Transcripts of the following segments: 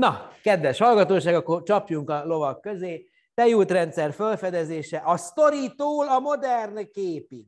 Na, kedves hallgatóság, akkor csapjunk a lovak közé. Tejútrendszer felfedezése a sztoritól a modern képig.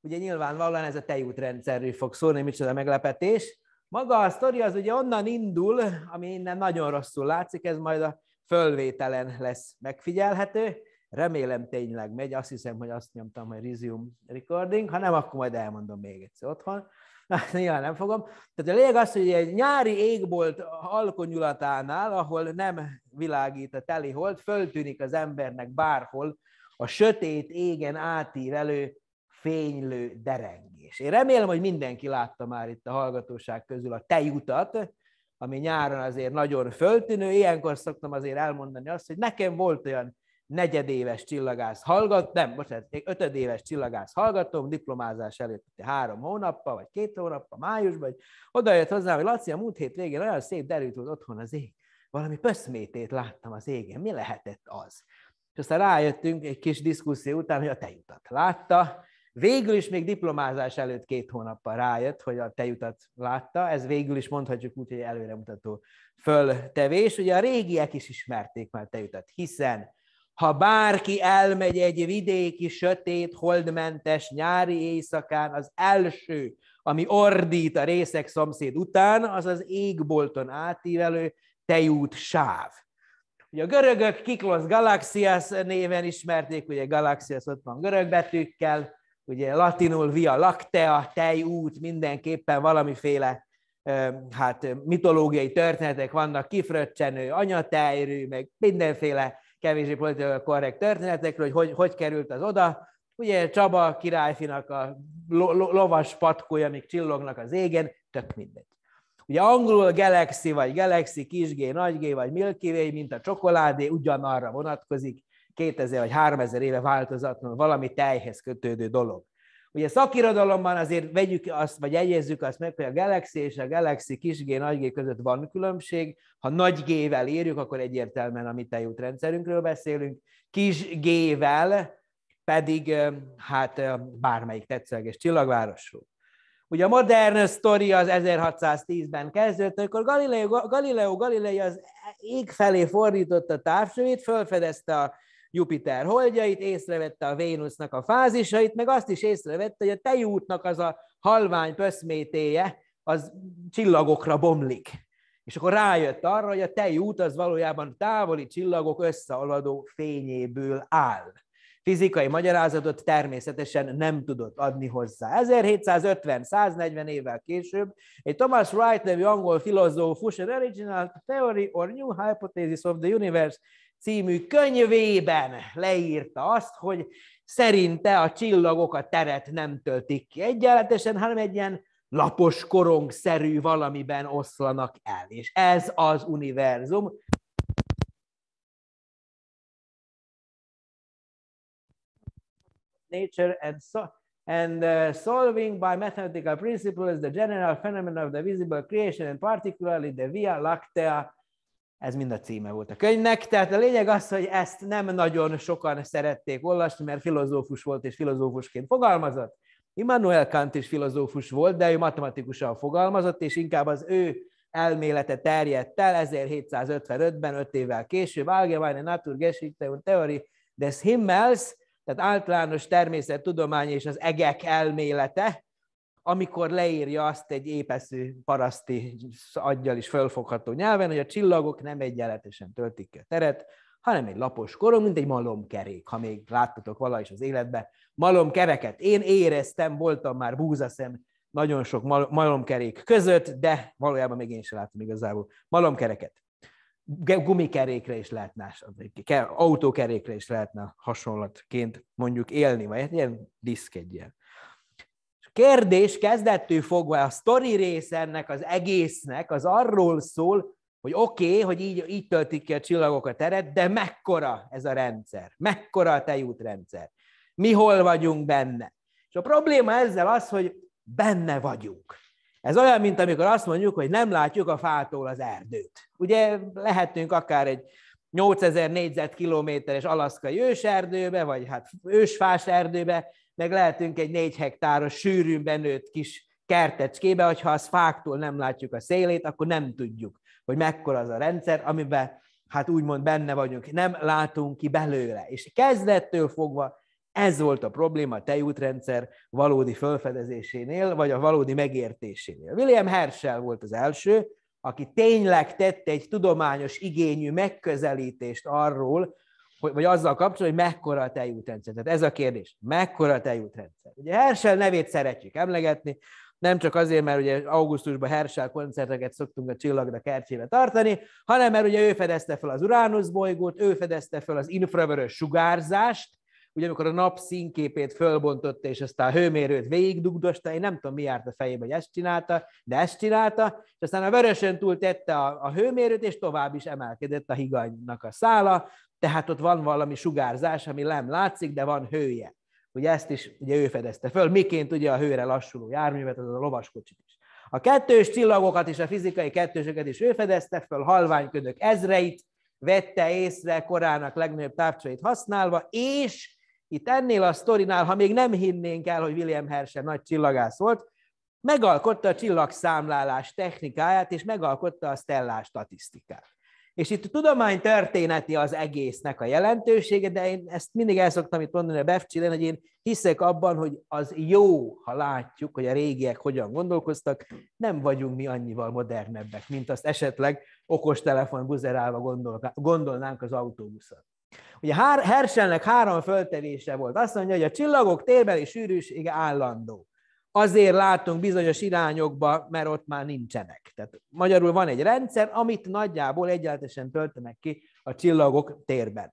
Ugye nyilvánvalóan ez a tejútrendszerről fog szólni, micsoda meglepetés. Maga a sztori az ugye onnan indul, ami innen nagyon rosszul látszik, ez majd a fölvételen lesz megfigyelhető. Remélem tényleg megy, azt hiszem, hogy azt nyomtam, hogy Rizium Recording, ha nem, akkor majd elmondom még egyszer otthon. nyilván nem fogom. Tehát a lényeg az, hogy egy nyári égbolt alkonyulatánál, ahol nem világít a teli hold, föltűnik az embernek bárhol a sötét égen átívelő fénylő derengés. Én remélem, hogy mindenki látta már itt a hallgatóság közül a tejutat, ami nyáron azért nagyon föltűnő. Ilyenkor szoktam azért elmondani azt, hogy nekem volt olyan negyedéves csillagász hallgat, nem, bocsánat, még ötödéves csillagász hallgatom, diplomázás előtt három hónappal, vagy két hónappal, májusban, vagy oda jött hozzám, hogy Laci, a múlt hét végén olyan szép derült volt otthon az ég. Valami pöszmétét láttam az égen, mi lehetett az? És aztán rájöttünk egy kis diszkuszió után, hogy a tejutat látta, Végül is még diplomázás előtt két hónappal rájött, hogy a tejutat látta, ez végül is mondhatjuk úgy, hogy előremutató föltevés. Ugye a régiek is ismerték már tejutat, hiszen ha bárki elmegy egy vidéki, sötét, holdmentes nyári éjszakán, az első, ami ordít a részek szomszéd után, az az égbolton átívelő tejút sáv. Ugye a görögök Kiklos Galaxias néven ismerték, ugye Galaxias ott van görög betűkkel, ugye latinul via lactea, tejút, mindenképpen valamiféle hát mitológiai történetek vannak, kifröccsenő, anyatejrű, meg mindenféle kevésbé politikai korrekt történetekről, hogy, hogy hogy került az oda. Ugye Csaba királyfinak a lo, lo, lovas patkója, amik csillognak az égen, tök mindegy. Ugye angolul Galaxy vagy Galaxy, kisgé, nagygé vagy Milky Way, mint a csokoládé, ugyanarra vonatkozik, 2000 vagy 3000 éve változatlan valami tejhez kötődő dolog. Ugye szakirodalomban azért vegyük azt, vagy egyezzük azt meg, hogy a Galaxy és a Galaxy kis G, nagy G között van különbség. Ha nagy G-vel írjuk, akkor egyértelműen a mi rendszerünkről beszélünk. Kis G-vel pedig hát bármelyik tetszeges csillagvárosról. Ugye a modern sztori az 1610-ben kezdődött, amikor Galileo, Galileo Galilei az ég felé fordította a távcsövét, felfedezte a Jupiter holdjait, észrevette a Vénusznak a fázisait, meg azt is észrevette, hogy a tejútnak az a halvány pöszmétéje, az csillagokra bomlik. És akkor rájött arra, hogy a tejút az valójában távoli csillagok összealadó fényéből áll. Fizikai magyarázatot természetesen nem tudott adni hozzá. 1750-140 évvel később egy Thomas Wright nevű angol filozófus an original theory or new hypothesis of the universe című könyvében leírta azt, hogy szerinte a csillagok a teret nem töltik ki egyenletesen, hanem egy ilyen lapos korongszerű valamiben oszlanak el. És ez az univerzum. Nature and, so and uh, solving by mathematical principles the general phenomenon of the visible creation and particularly the Via Lactea ez mind a címe volt a könyvnek, tehát a lényeg az, hogy ezt nem nagyon sokan szerették olvasni, mert filozófus volt és filozófusként fogalmazott. Immanuel Kant is filozófus volt, de ő matematikusan fogalmazott, és inkább az ő elmélete terjedt el, 1755-ben, 5 évvel később, Allgemeine Naturgeschichte und Theorie des Himmels, tehát általános természettudomány és az egek elmélete, amikor leírja azt egy épeszű paraszti aggyal is fölfogható nyelven, hogy a csillagok nem egyenletesen töltik ki a teret, hanem egy lapos korong, mint egy malomkerék, ha még láttatok vala is az életben. Malomkereket én éreztem, voltam már búzaszem nagyon sok mal- malomkerék között, de valójában még én sem láttam igazából malomkereket. Gumikerékre is lehetne, autókerékre is lehetne hasonlatként mondjuk élni, vagy hát ilyen diszk egy ilyen. Kérdés kezdettől fogva a sztori rész ennek az egésznek, az arról szól, hogy oké, okay, hogy így, így töltik ki a csillagok a teret, de mekkora ez a rendszer? Mekkora a tejútrendszer? Mi hol vagyunk benne? És a probléma ezzel az, hogy benne vagyunk. Ez olyan, mint amikor azt mondjuk, hogy nem látjuk a fától az erdőt. Ugye lehetünk akár egy 8000 négyzetkilométeres alaszkai őserdőbe, vagy hát ősfás erdőbe, meg lehetünk egy négy hektáros sűrűn benőtt kis kertecskébe, hogyha az fáktól nem látjuk a szélét, akkor nem tudjuk, hogy mekkora az a rendszer, amiben hát úgymond benne vagyunk, nem látunk ki belőle. És kezdettől fogva ez volt a probléma a tejútrendszer valódi felfedezésénél, vagy a valódi megértésénél. William Herschel volt az első, aki tényleg tette egy tudományos igényű megközelítést arról, hogy vagy azzal kapcsolatban, hogy mekkora a tejút Tehát ez a kérdés, mekkora a tejút Ugye Herschel nevét szeretjük emlegetni, nem csak azért, mert ugye augusztusban Herschel koncerteket szoktunk a csillagra kertjébe tartani, hanem mert ugye ő fedezte fel az Uranus bolygót, ő fedezte fel az infravörös sugárzást, ugye amikor a nap színképét fölbontotta, és aztán a hőmérőt végigdugdosta, én nem tudom, mi járt a fejébe, hogy ezt csinálta, de ezt csinálta, és aztán a vörösön túl tette a, a hőmérőt, és tovább is emelkedett a higanynak a szála, tehát ott van valami sugárzás, ami nem látszik, de van hője. Ugye ezt is ugye ő fedezte föl, miként ugye a hőre lassuló járművet, az a lovaskocsit is. A kettős csillagokat és a fizikai kettősöket is ő fedezte föl, halványködök ezreit, vette észre korának legnagyobb távcsait használva, és itt ennél a sztorinál, ha még nem hinnénk el, hogy William Herschel nagy csillagász volt, megalkotta a csillagszámlálás technikáját, és megalkotta a stellás statisztikát. És itt a tudomány történeti az egésznek a jelentősége, de én ezt mindig el szoktam itt mondani a Befcsillen, hogy én hiszek abban, hogy az jó, ha látjuk, hogy a régiek hogyan gondolkoztak, nem vagyunk mi annyival modernebbek, mint azt esetleg okostelefon buzerálva gondolnánk az autóbuszon. Ugye Herschelnek három föltevése volt. Azt mondja, hogy a csillagok térbeli sűrűsége állandó azért látunk bizonyos irányokba, mert ott már nincsenek. Tehát magyarul van egy rendszer, amit nagyjából egyenletesen töltenek ki a csillagok térben.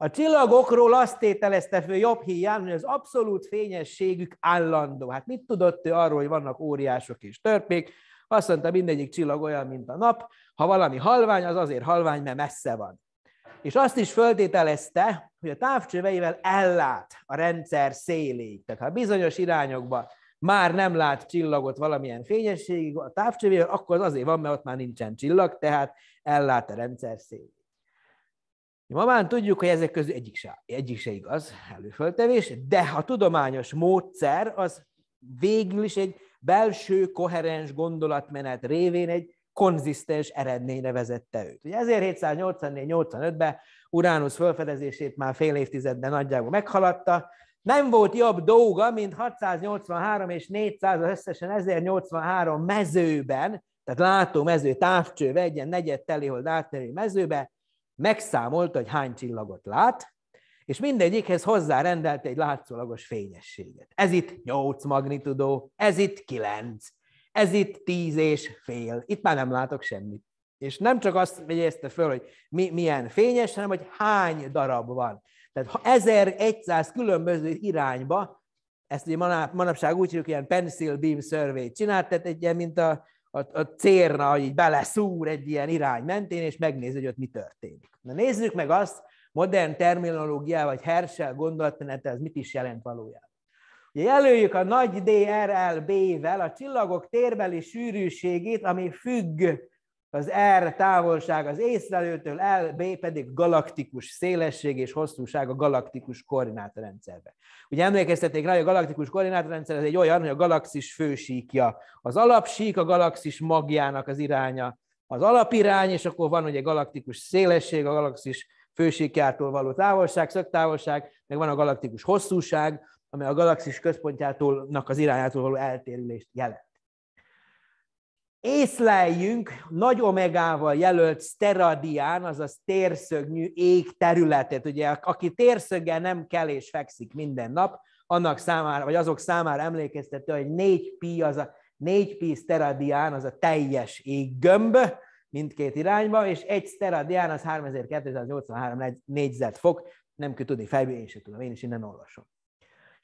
A csillagokról azt tételezte föl jobb hiány, hogy az abszolút fényességük állandó. Hát mit tudott ő arról, hogy vannak óriások és törpék? Azt mondta, mindegyik csillag olyan, mint a nap. Ha valami halvány, az azért halvány, mert messze van. És azt is föltételezte, hogy a távcsöveivel ellát a rendszer széléig. Tehát ha bizonyos irányokba már nem lát csillagot valamilyen fényességig a távcsövével, akkor az azért van, mert ott már nincsen csillag, tehát ellát a rendszer szélét. Ma már tudjuk, hogy ezek közül egyik se, egyik se igaz előföltevés, de a tudományos módszer az végül is egy belső koherens gondolatmenet révén egy konzisztens eredményre vezette őt. Ugye 1784-85-ben Uránusz felfedezését már fél évtizedben nagyjából meghaladta, nem volt jobb dolga, mint 683 és 400 összesen 1083 mezőben, tehát látó mező, távcső, vegyen negyed teli, hogy mezőbe, megszámolt, hogy hány csillagot lát, és mindegyikhez hozzárendelt egy látszólagos fényességet. Ez itt 8 magnitudó, ez itt 9, ez itt 10 és fél, itt már nem látok semmit. És nem csak azt vegyezte föl, hogy mi, milyen fényes, hanem hogy hány darab van. Tehát 1100 különböző irányba, ezt ugye manapság úgy hívjuk, ilyen pencil beam survey csinált, tehát egy ilyen, mint a, a, a cérna, így beleszúr egy ilyen irány mentén, és megnéz, hogy ott mi történik. Na nézzük meg azt, modern terminológiával vagy Herschel gondolatmenete, ez mit is jelent valójában. Ugye jelöljük a nagy DRLB-vel a csillagok térbeli sűrűségét, ami függ az R távolság az észlelőtől, B pedig galaktikus szélesség és hosszúság a galaktikus koordinátorrendszerbe. Ugye emlékeztetnék rá, hogy a galaktikus koordinátorendszer ez egy olyan, hogy a galaxis fősíkja. Az alapsík a galaxis magjának az iránya, az alapirány, és akkor van ugye galaktikus szélesség, a galaxis fősíkjától való távolság, szögtávolság, meg van a galaktikus hosszúság, ami a galaxis központjától, az irányától való eltérülést jelent észleljünk nagy omegával jelölt steradián, azaz térszögnyű területet, Ugye, aki térszöggel nem kell és fekszik minden nap, annak számára, vagy azok számára emlékeztető, hogy 4 pi, az a, 4 pi steradián az a teljes éggömb mindkét irányba, és egy steradián az 3283 négyzetfok, nem kell tudni fejből, én sem tudom, én is innen olvasom.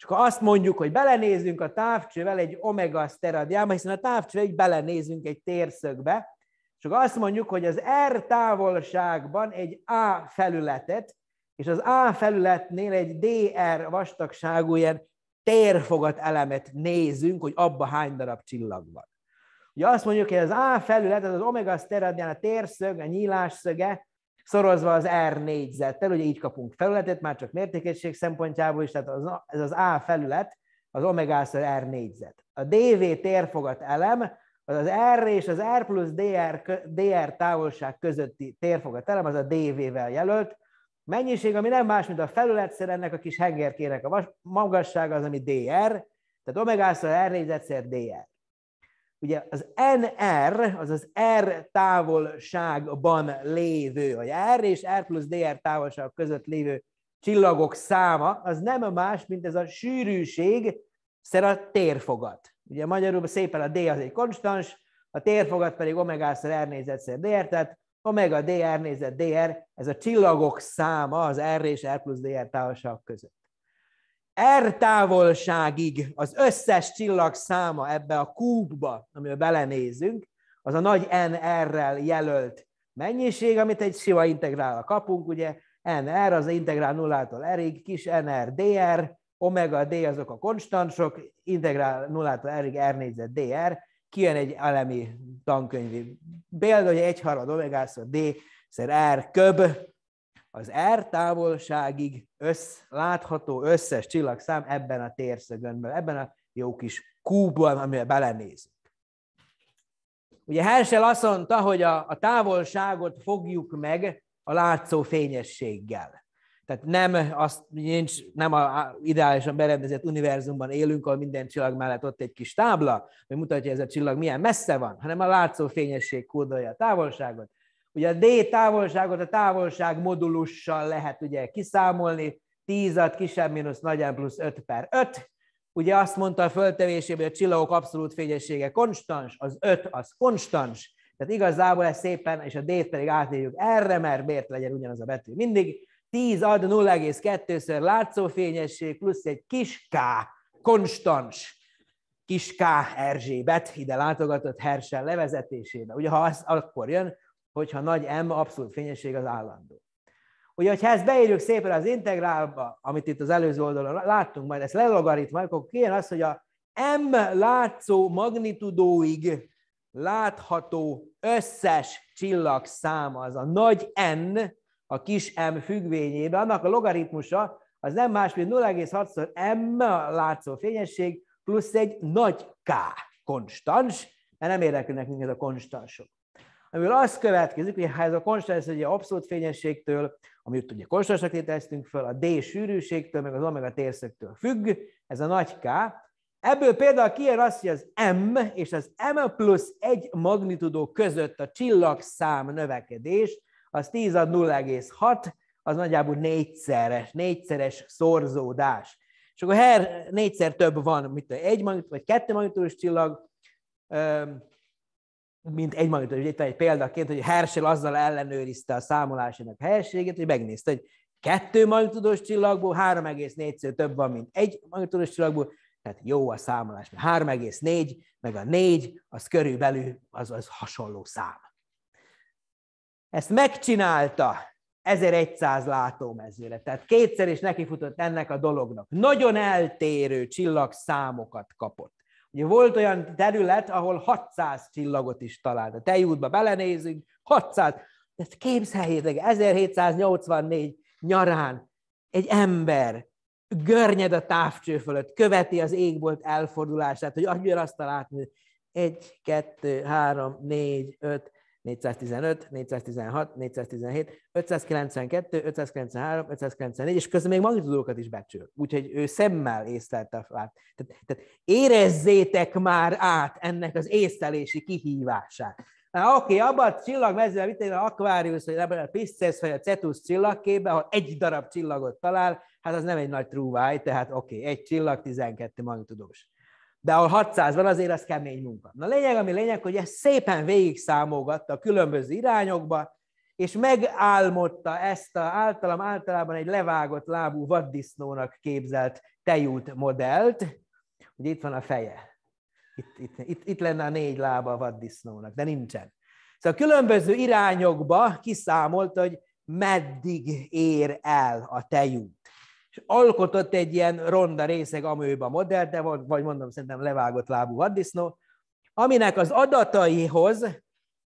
És akkor azt mondjuk, hogy belenézünk a távcsővel egy omega szteradiába, hiszen a távcső egy belenézünk egy térszögbe, és akkor azt mondjuk, hogy az R távolságban egy A felületet, és az A felületnél egy DR vastagságú ilyen térfogat elemet nézünk, hogy abba hány darab csillag van. Ugye azt mondjuk, hogy az A felület, az az omega szteradián a térszög, a nyílásszöge, szorozva az R négyzettel, ugye így kapunk felületet, már csak mértékegység szempontjából is, tehát az, ez az A felület, az omegászor R négyzet. A DV térfogat elem, az az R és az R plusz DR, DR távolság közötti térfogat elem, az a DV-vel jelölt, mennyiség, ami nem más, mint a felületszer ennek a kis hengerkének a magassága az, ami DR, tehát omegászor R négyzetszer DR. Ugye az NR, az az R távolságban lévő, vagy R és R plusz DR távolság között lévő csillagok száma, az nem más, mint ez a sűrűség szer a térfogat. Ugye magyarul szépen a D az egy konstans, a térfogat pedig szer R nézetszer DR, tehát omega DR nézet DR, ez a csillagok száma az R és R plusz DR távolság között. R távolságig az összes csillag száma ebbe a kúpba, amiben belenézünk, az a nagy NR-rel jelölt mennyiség, amit egy sima integrál kapunk, ugye NR az integrál nullától erig, kis NR, DR, omega D azok a konstansok, integrál nullától erig R négyzet DR, kijön egy elemi tankönyvi példa, hogy egy harmad omega szor D szer R köb, az R távolságig össz, látható összes csillagszám ebben a térszögönben, ebben a jó kis kúbban, amivel belenézünk. Ugye Herschel azt mondta, hogy a, a távolságot fogjuk meg a látszó fényességgel. Tehát nem, azt, nincs, nem a ideálisan berendezett univerzumban élünk, ahol minden csillag mellett ott egy kis tábla, ami mutatja, hogy ez a csillag milyen messze van, hanem a látszó fényesség kódolja a távolságot, Ugye a D távolságot a távolság modulussal lehet ugye kiszámolni, 10 at kisebb mínusz nagyjából plusz 5 per 5. Ugye azt mondta a föltevésében, hogy a csillagok abszolút fényessége konstans, az 5 az konstans, tehát igazából ez szépen, és a D-t pedig átírjuk erre, mert miért legyen ugyanaz a betű mindig. 10 ad 0,2-ször látszófényesség plusz egy kis K, konstans. Kis K Erzsébet ide látogatott Hersen levezetésébe. Ugye ha az akkor jön, hogyha nagy M abszolút fényesség az állandó. Ugye, ha ezt beírjuk szépen az integrálba, amit itt az előző oldalon láttunk, majd ezt lelogaritmáljuk, akkor kijön az, hogy a M látszó magnitudóig látható összes csillag száma, az a nagy N, a kis m függvényében, annak a logaritmusa az nem más, mint 0,6-szor m a látszó fényesség plusz egy nagy k konstans, mert nem érdekelnek minket a konstansok amiből az következik, hogy ha hát ez a konstans egy abszolút fényességtől, amit ugye konstansnak léteztünk föl, a D sűrűségtől, meg az omega térszektől függ, ez a nagy K. Ebből például kijön az, hogy az M és az M plusz egy magnitudó között a csillagszám növekedés, az 10 ad 0,6, az nagyjából négyszeres, négyszeres szorzódás. És akkor her négyszer több van, mint egy magnitudó, vagy kettő magnitudós csillag, mint egy, egy, egy példaként, hogy Herschel azzal ellenőrizte a számolásának helyességét, hogy megnézte, hogy kettő magnitudós csillagból 34 ször több van, mint egy magnitudós csillagból, tehát jó a számolás. 3,4, meg a 4, az körülbelül az, az hasonló szám. Ezt megcsinálta 1100 látómezőre, tehát kétszer is nekifutott ennek a dolognak. Nagyon eltérő csillagszámokat kapott. Ugye volt olyan terület, ahol 600 csillagot is talált. A tejútba belenézünk, 600. Ezt képzeljétek, 1784 nyarán egy ember görnyed a távcső fölött, követi az égbolt elfordulását, hogy azt azt találni, 1, 2, 3, 4, 5, 415, 416, 417, 592, 593, 594, és közben még magnitudókat is becsül. Úgyhogy ő szemmel észlelte a fát. Tehát, tehát érezzétek már át ennek az észlelési kihívását. Na, oké, abban a csillagmezőben, mit az Aquarius, vagy a Pisces, vagy a Cetus csillagkébe, ahol egy darab csillagot talál, hát az nem egy nagy trúváj, tehát oké, egy csillag, 12 magnitudós de ahol 600 van, azért az kemény munka. Na lényeg, ami lényeg, hogy ezt szépen végig számolgatta a különböző irányokba, és megálmodta ezt a általam általában egy levágott lábú vaddisznónak képzelt tejút modellt, hogy itt van a feje. Itt, itt, itt, itt lenne a négy lába a vaddisznónak, de nincsen. Szóval különböző irányokba kiszámolta, hogy meddig ér el a tejút és alkotott egy ilyen ronda részeg amőba modell, de vagy mondom, szerintem levágott lábú vaddisznó, aminek az adataihoz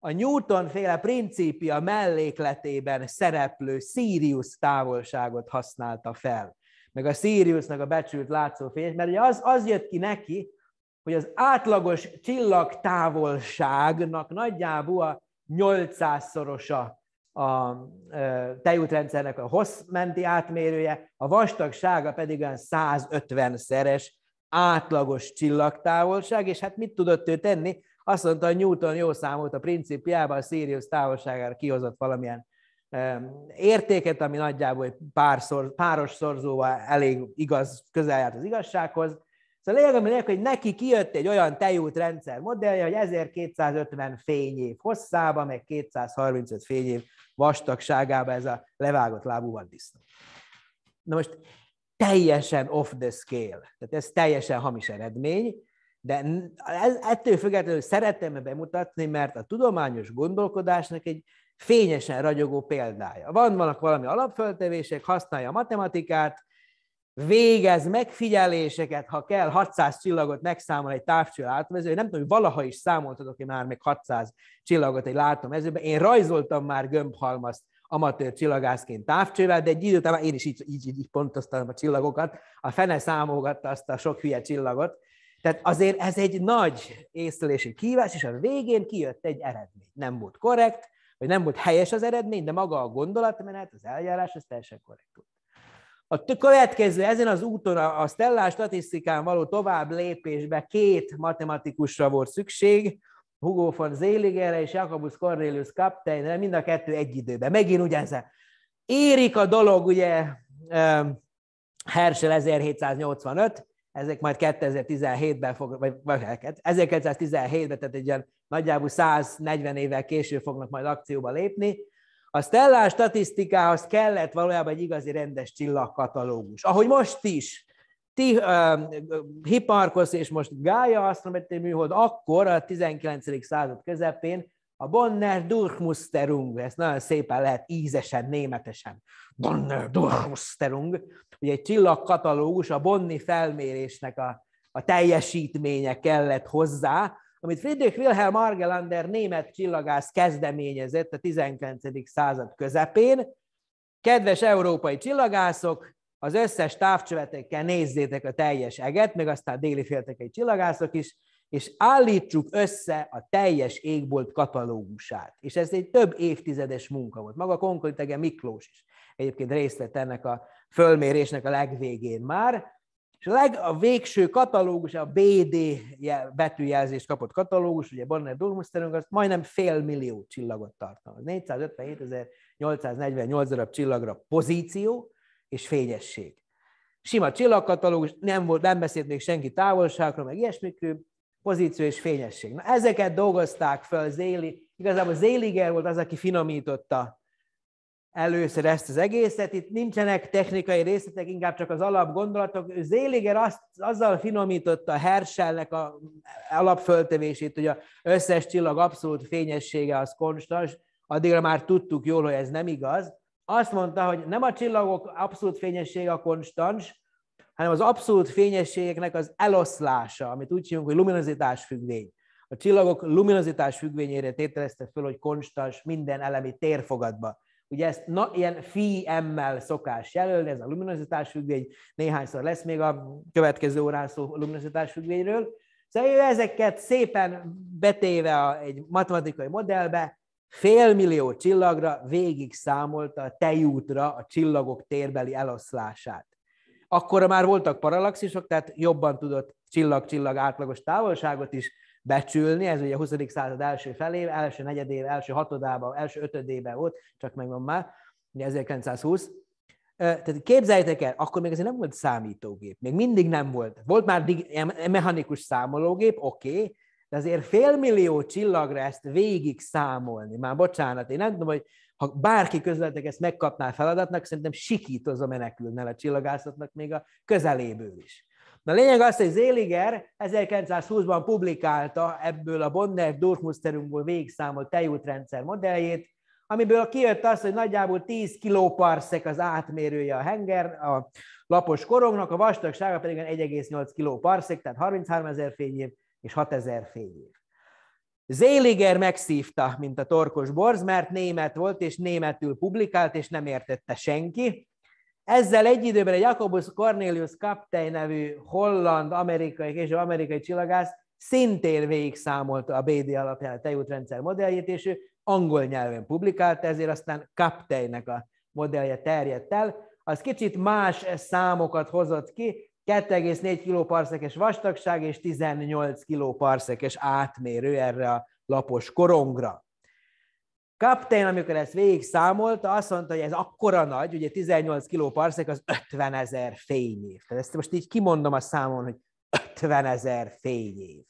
a Newton féle principia mellékletében szereplő Sirius távolságot használta fel. Meg a Siriusnak a becsült látszófény, mert ugye az, az jött ki neki, hogy az átlagos csillagtávolságnak nagyjából a 800-szorosa a tejútrendszernek a hossz menti átmérője, a vastagsága pedig olyan 150-szeres átlagos csillagtávolság, és hát mit tudott ő tenni? Azt mondta, hogy Newton jó számolt a principiában, a Sirius távolságára kihozott valamilyen értéket, ami nagyjából pár szor, páros szorzóval elég igaz, közel járt az igazsághoz. Szóval lényeg, lényeg, hogy neki kijött egy olyan tejútrendszer modellje, hogy 1250 fényév hosszába, meg 235 fényév vastagságába ez a levágott lábú vaddisznó. Na most teljesen off the scale, tehát ez teljesen hamis eredmény, de ez, ettől függetlenül szeretem bemutatni, mert a tudományos gondolkodásnak egy fényesen ragyogó példája. Van, vannak valami alapföltevések, használja a matematikát, végez megfigyeléseket, ha kell, 600 csillagot megszámol egy távcső látomező. Nem tudom, hogy valaha is számoltatok én már meg 600 csillagot egy látomezőben. Én rajzoltam már gömbhalmazt amatőr csillagászként távcsővel, de egy idő után én is így, így, így pontoztam a csillagokat, a fene számolgatta azt a sok hülye csillagot. Tehát azért ez egy nagy észlelési kívás, és a végén kijött egy eredmény. Nem volt korrekt, vagy nem volt helyes az eredmény, de maga a gondolatmenet, az eljárás, az teljesen korrekt volt. A következő, ezen az úton a stellás statisztikán való tovább lépésbe két matematikusra volt szükség, Hugo von Zéligerre és Jakobus Cornelius Kapteinre, mind a kettő egy időben. Megint ugyanez. Érik a dolog, ugye, Herschel 1785, ezek majd 2017-ben fog, vagy, vagy 1917-ben, hát tehát egy ilyen nagyjából 140 évvel később fognak majd akcióba lépni, a Stellar statisztikához kellett valójában egy igazi rendes csillagkatalógus. Ahogy most is, ti, uh, Hipparkosz és most Gája asztrometri műhold, akkor a 19. század közepén a Bonner Durchmusterung, ezt nagyon szépen lehet ízesen, németesen, Bonner Durchmusterung, hogy egy csillagkatalógus, a Bonni felmérésnek a, a teljesítménye kellett hozzá, amit Friedrich Wilhelm Argelander német csillagász kezdeményezett a 19. század közepén. Kedves európai csillagászok, az összes távcsövetekkel nézzétek a teljes eget, meg aztán déli féltekei csillagászok is, és állítsuk össze a teljes égbolt katalógusát. És ez egy több évtizedes munka volt. Maga Konkolitege Miklós is egyébként részt vett ennek a fölmérésnek a legvégén már. És a, leg, a végső katalógus, a BD betűjelzést kapott katalógus, ugye Bonner Durmusterünk, azt majdnem fél millió csillagot tartalmaz. 457.848 darab csillagra pozíció és fényesség. Sima csillagkatalógus, nem, volt, nem beszélt még senki távolságról, meg ilyesmikről, pozíció és fényesség. Na, ezeket dolgozták fel Zéli, igazából Zéliger volt az, aki finomította először ezt az egészet. Itt nincsenek technikai részletek, inkább csak az alapgondolatok. Zéliger azt, azzal finomította Herschelnek a alapföltevését, hogy az összes csillag abszolút fényessége az konstans, addigra már tudtuk jól, hogy ez nem igaz. Azt mondta, hogy nem a csillagok abszolút fényessége a konstans, hanem az abszolút fényességeknek az eloszlása, amit úgy hívunk, hogy luminozitás függvény. A csillagok luminozitás függvényére tételezte föl, hogy konstans minden elemi térfogatba. Ugye ezt na, ilyen fi emmel szokás jelölni, ez a luminozitás függvény, néhányszor lesz még a következő órán szó luminozitás függvényről. Szóval ő ezeket szépen betéve a, egy matematikai modellbe, félmillió csillagra végig számolta a tejútra a csillagok térbeli eloszlását. Akkor már voltak paralaxisok, tehát jobban tudott csillag-csillag átlagos távolságot is becsülni, ez ugye a 20. század első felé, első negyedév, első hatodába, első ötödébe volt, csak megvan már, ugye 1920. Tehát képzeljétek el, akkor még azért nem volt számítógép, még mindig nem volt. Volt már mechanikus számológép, oké, okay, de azért félmillió csillagra ezt végig számolni, már bocsánat, én nem tudom, hogy ha bárki közletek ezt megkapná feladatnak, szerintem sikítozom menekülne a csillagászatnak még a közeléből is. Na lényeg az, hogy Zéliger 1920-ban publikálta ebből a Bonner Durchmusterungból végszámolt tejútrendszer modelljét, amiből kijött az, hogy nagyjából 10 kiloparszek az átmérője a henger, a lapos korongnak, a vastagsága pedig 1,8 kiloparszek, tehát 33 ezer fényév és 6 ezer fényév. Zéliger megszívta, mint a torkos borz, mert német volt, és németül publikált, és nem értette senki. Ezzel egy időben egy Jacobus Cornelius Kaptei nevű holland, amerikai, később amerikai csillagász szintén végig számolta a BD alapján a tejútrendszer modelljét, és ő angol nyelven publikálta, ezért aztán Kapteinek a modellje terjedt el. Az kicsit más számokat hozott ki, 2,4 kiloparszekes vastagság és 18 kiloparszekes átmérő erre a lapos korongra. Kaptén, amikor ezt végig számolta, azt mondta, hogy ez akkora nagy, ugye 18 kiló parszek az 50 ezer fényév. Tehát ezt most így kimondom a számon, hogy 50 ezer fényév.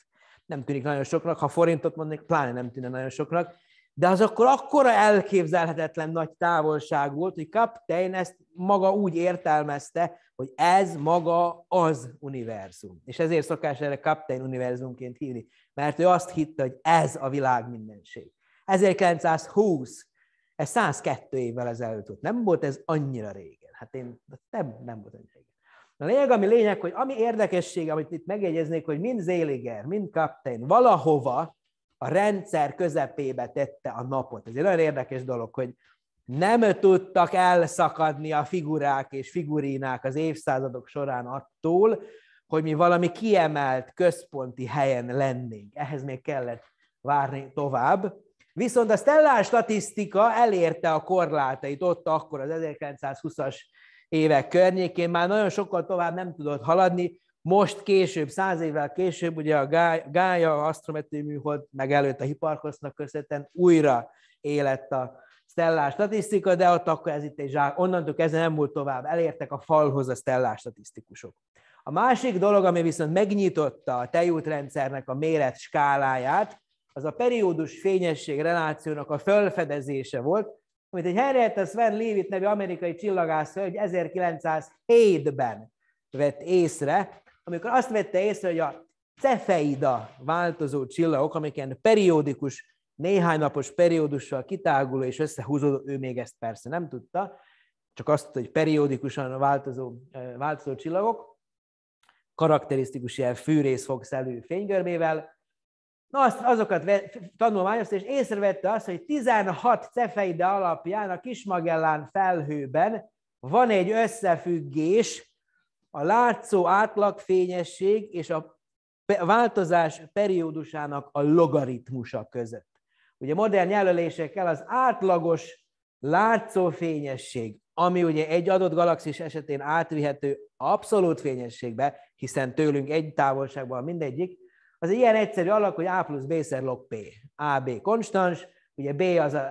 Nem tűnik nagyon soknak, ha forintot mondnék, pláne nem tűnne nagyon soknak, de az akkor akkora elképzelhetetlen nagy távolság volt, hogy Kaptein ezt maga úgy értelmezte, hogy ez maga az univerzum. És ezért szokás erre Kaptein univerzumként hívni, mert ő azt hitte, hogy ez a világ mindenség. 1920, ez 102 évvel ezelőtt volt. Nem volt ez annyira régen. Hát én, nem, nem volt annyira régen. A lényeg, ami lényeg, hogy ami érdekesség, amit itt megjegyeznék, hogy mind Zéliger, mind Kaptein valahova a rendszer közepébe tette a napot. Ez egy nagyon érdekes dolog, hogy nem tudtak elszakadni a figurák és figurinák az évszázadok során attól, hogy mi valami kiemelt központi helyen lennénk. Ehhez még kellett várni tovább, Viszont a stellár statisztika elérte a korlátait ott akkor az 1920-as évek környékén, már nagyon sokkal tovább nem tudott haladni, most később, száz évvel később, ugye a Gája műhold, meg előtt a Hiparkosznak köszönhetően újra élett a stellás statisztika, de ott akkor ez itt egy zsák, onnantól kezdve nem múlt tovább, elértek a falhoz a stellás statisztikusok. A másik dolog, ami viszont megnyitotta a tejútrendszernek a méret skáláját, az a periódus fényesség relációnak a fölfedezése volt, amit egy Henrietta Sven Leavitt nevű amerikai csillagász, hogy 1907-ben vett észre, amikor azt vette észre, hogy a cefeida változó csillagok, amiken periódikus, néhány napos periódussal kitáguló és összehúzódó, ő még ezt persze nem tudta, csak azt tudta, hogy periódikusan változó, változó csillagok, karakterisztikus ilyen fűrészfogszerű fénygörmével Na, azt, azokat tanulmányozta, és észrevette azt, hogy 16 cefeide alapján a Kismagellán felhőben van egy összefüggés a látszó átlagfényesség és a változás periódusának a logaritmusa között. Ugye modern jelölésekkel az átlagos látszó fényesség, ami ugye egy adott galaxis esetén átvihető abszolút fényességbe, hiszen tőlünk egy távolságban mindegyik, az ilyen egyszerű alak, hogy A plusz B szer log P. A, B konstans, ugye B az a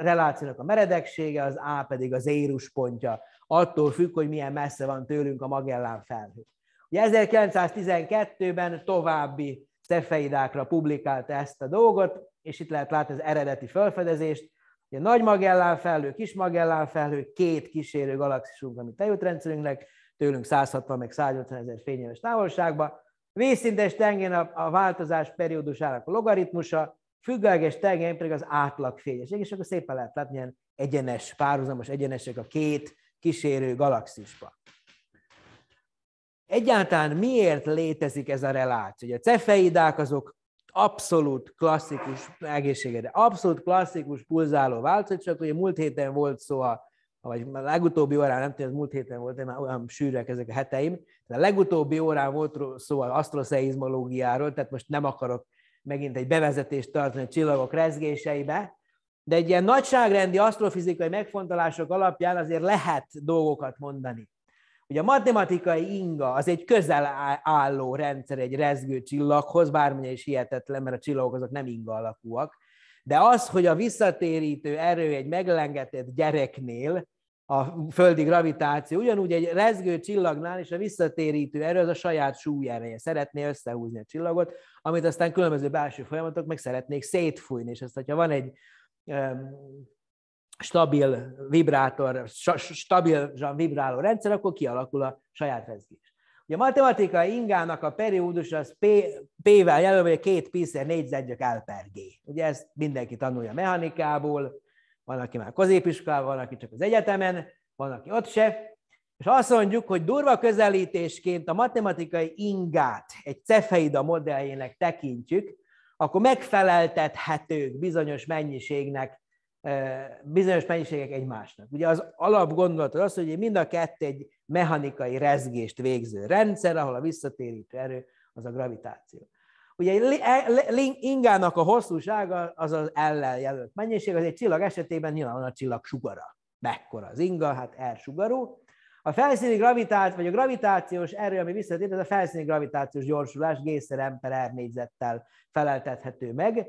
relációnak a meredeksége, az A pedig az pontja, Attól függ, hogy milyen messze van tőlünk a Magellán felhő. Ugye 1912-ben további szefeidákra publikálta ezt a dolgot, és itt lehet látni az eredeti felfedezést. Ugye Nagy Magellán felhő, Kis Magellán felhő, két kísérő galaxisunk, amit rendszerünknek, tőlünk 160 meg 180 ezer fényéves távolságban, Vészintes tengén a, a változás periódusának a logaritmusa, függőleges tengén pedig az átlagfényesség, és akkor szépen lehet látni ilyen egyenes, párhuzamos egyenesek a két kísérő galaxisban. Egyáltalán miért létezik ez a reláció? Ugye a cefeidák azok abszolút klasszikus egészségedre, abszolút klasszikus pulzáló változat, csak ugye múlt héten volt szó a vagy a legutóbbi órán, nem tudom, ez múlt héten volt, már olyan sűrűek ezek a heteim, de a legutóbbi órán volt szó az asztroszeizmológiáról, tehát most nem akarok megint egy bevezetést tartani a csillagok rezgéseibe, de egy ilyen nagyságrendi asztrofizikai megfontolások alapján azért lehet dolgokat mondani. Ugye a matematikai inga az egy közel álló rendszer egy rezgő csillaghoz, bármilyen is hihetetlen, mert a csillagok azok nem inga alakúak, de az, hogy a visszatérítő erő egy meglengetett gyereknél a földi gravitáció. Ugyanúgy egy rezgő csillagnál is a visszatérítő erő az a saját súlyereje. Szeretné összehúzni a csillagot, amit aztán különböző belső folyamatok meg szeretnék szétfújni. És azt, hogyha van egy um, stabil vibrátor, stabilan vibráló rendszer, akkor kialakul a saját rezgés. Ugye a matematika ingának a periódus az P, P-vel jelölve, hogy a két pi négyzetgyök L per G. Ugye ezt mindenki tanulja mechanikából, van, aki már középiskolában, van, aki csak az egyetemen, van, aki ott se, és azt mondjuk, hogy durva közelítésként a matematikai ingát egy cefeida modelljének tekintjük, akkor megfeleltethetők bizonyos mennyiségnek, bizonyos mennyiségek egymásnak. Ugye az alapgondolat az, hogy mind a kettő egy mechanikai rezgést végző rendszer, ahol a visszatérítő erő az a gravitáció. Ugye e- ingának a hosszúsága az az ellel jelölt mennyiség, az egy csillag esetében nyilván a csillag sugara. Mekkora az inga, hát r sugarú. A felszíni gravitáció, vagy a gravitációs erő, ami visszatér, ez a felszíni gravitációs gyorsulás G szer M per R négyzettel feleltethető meg.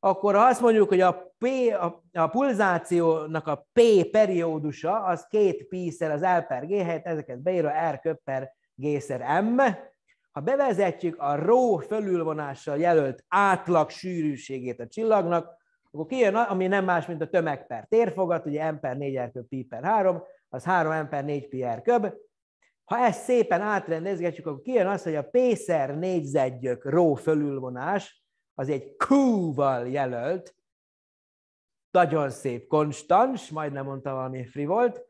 Akkor ha azt mondjuk, hogy a, P, a, a pulzációnak a P periódusa, az két pi szer az L per G helyett, ezeket beírva R köp per G szer M, ha bevezetjük a ró fölülvonással jelölt átlag sűrűségét a csillagnak, akkor kijön, ami nem más, mint a tömeg per térfogat, ugye m per 4 r köb, pi per 3, az 3 m per 4 pi r köb. Ha ezt szépen átrendezgetjük, akkor kijön az, hogy a p szer négyzetgyök ró fölülvonás, az egy Q-val jelölt, nagyon szép konstans, majdnem mondtam valami frivolt,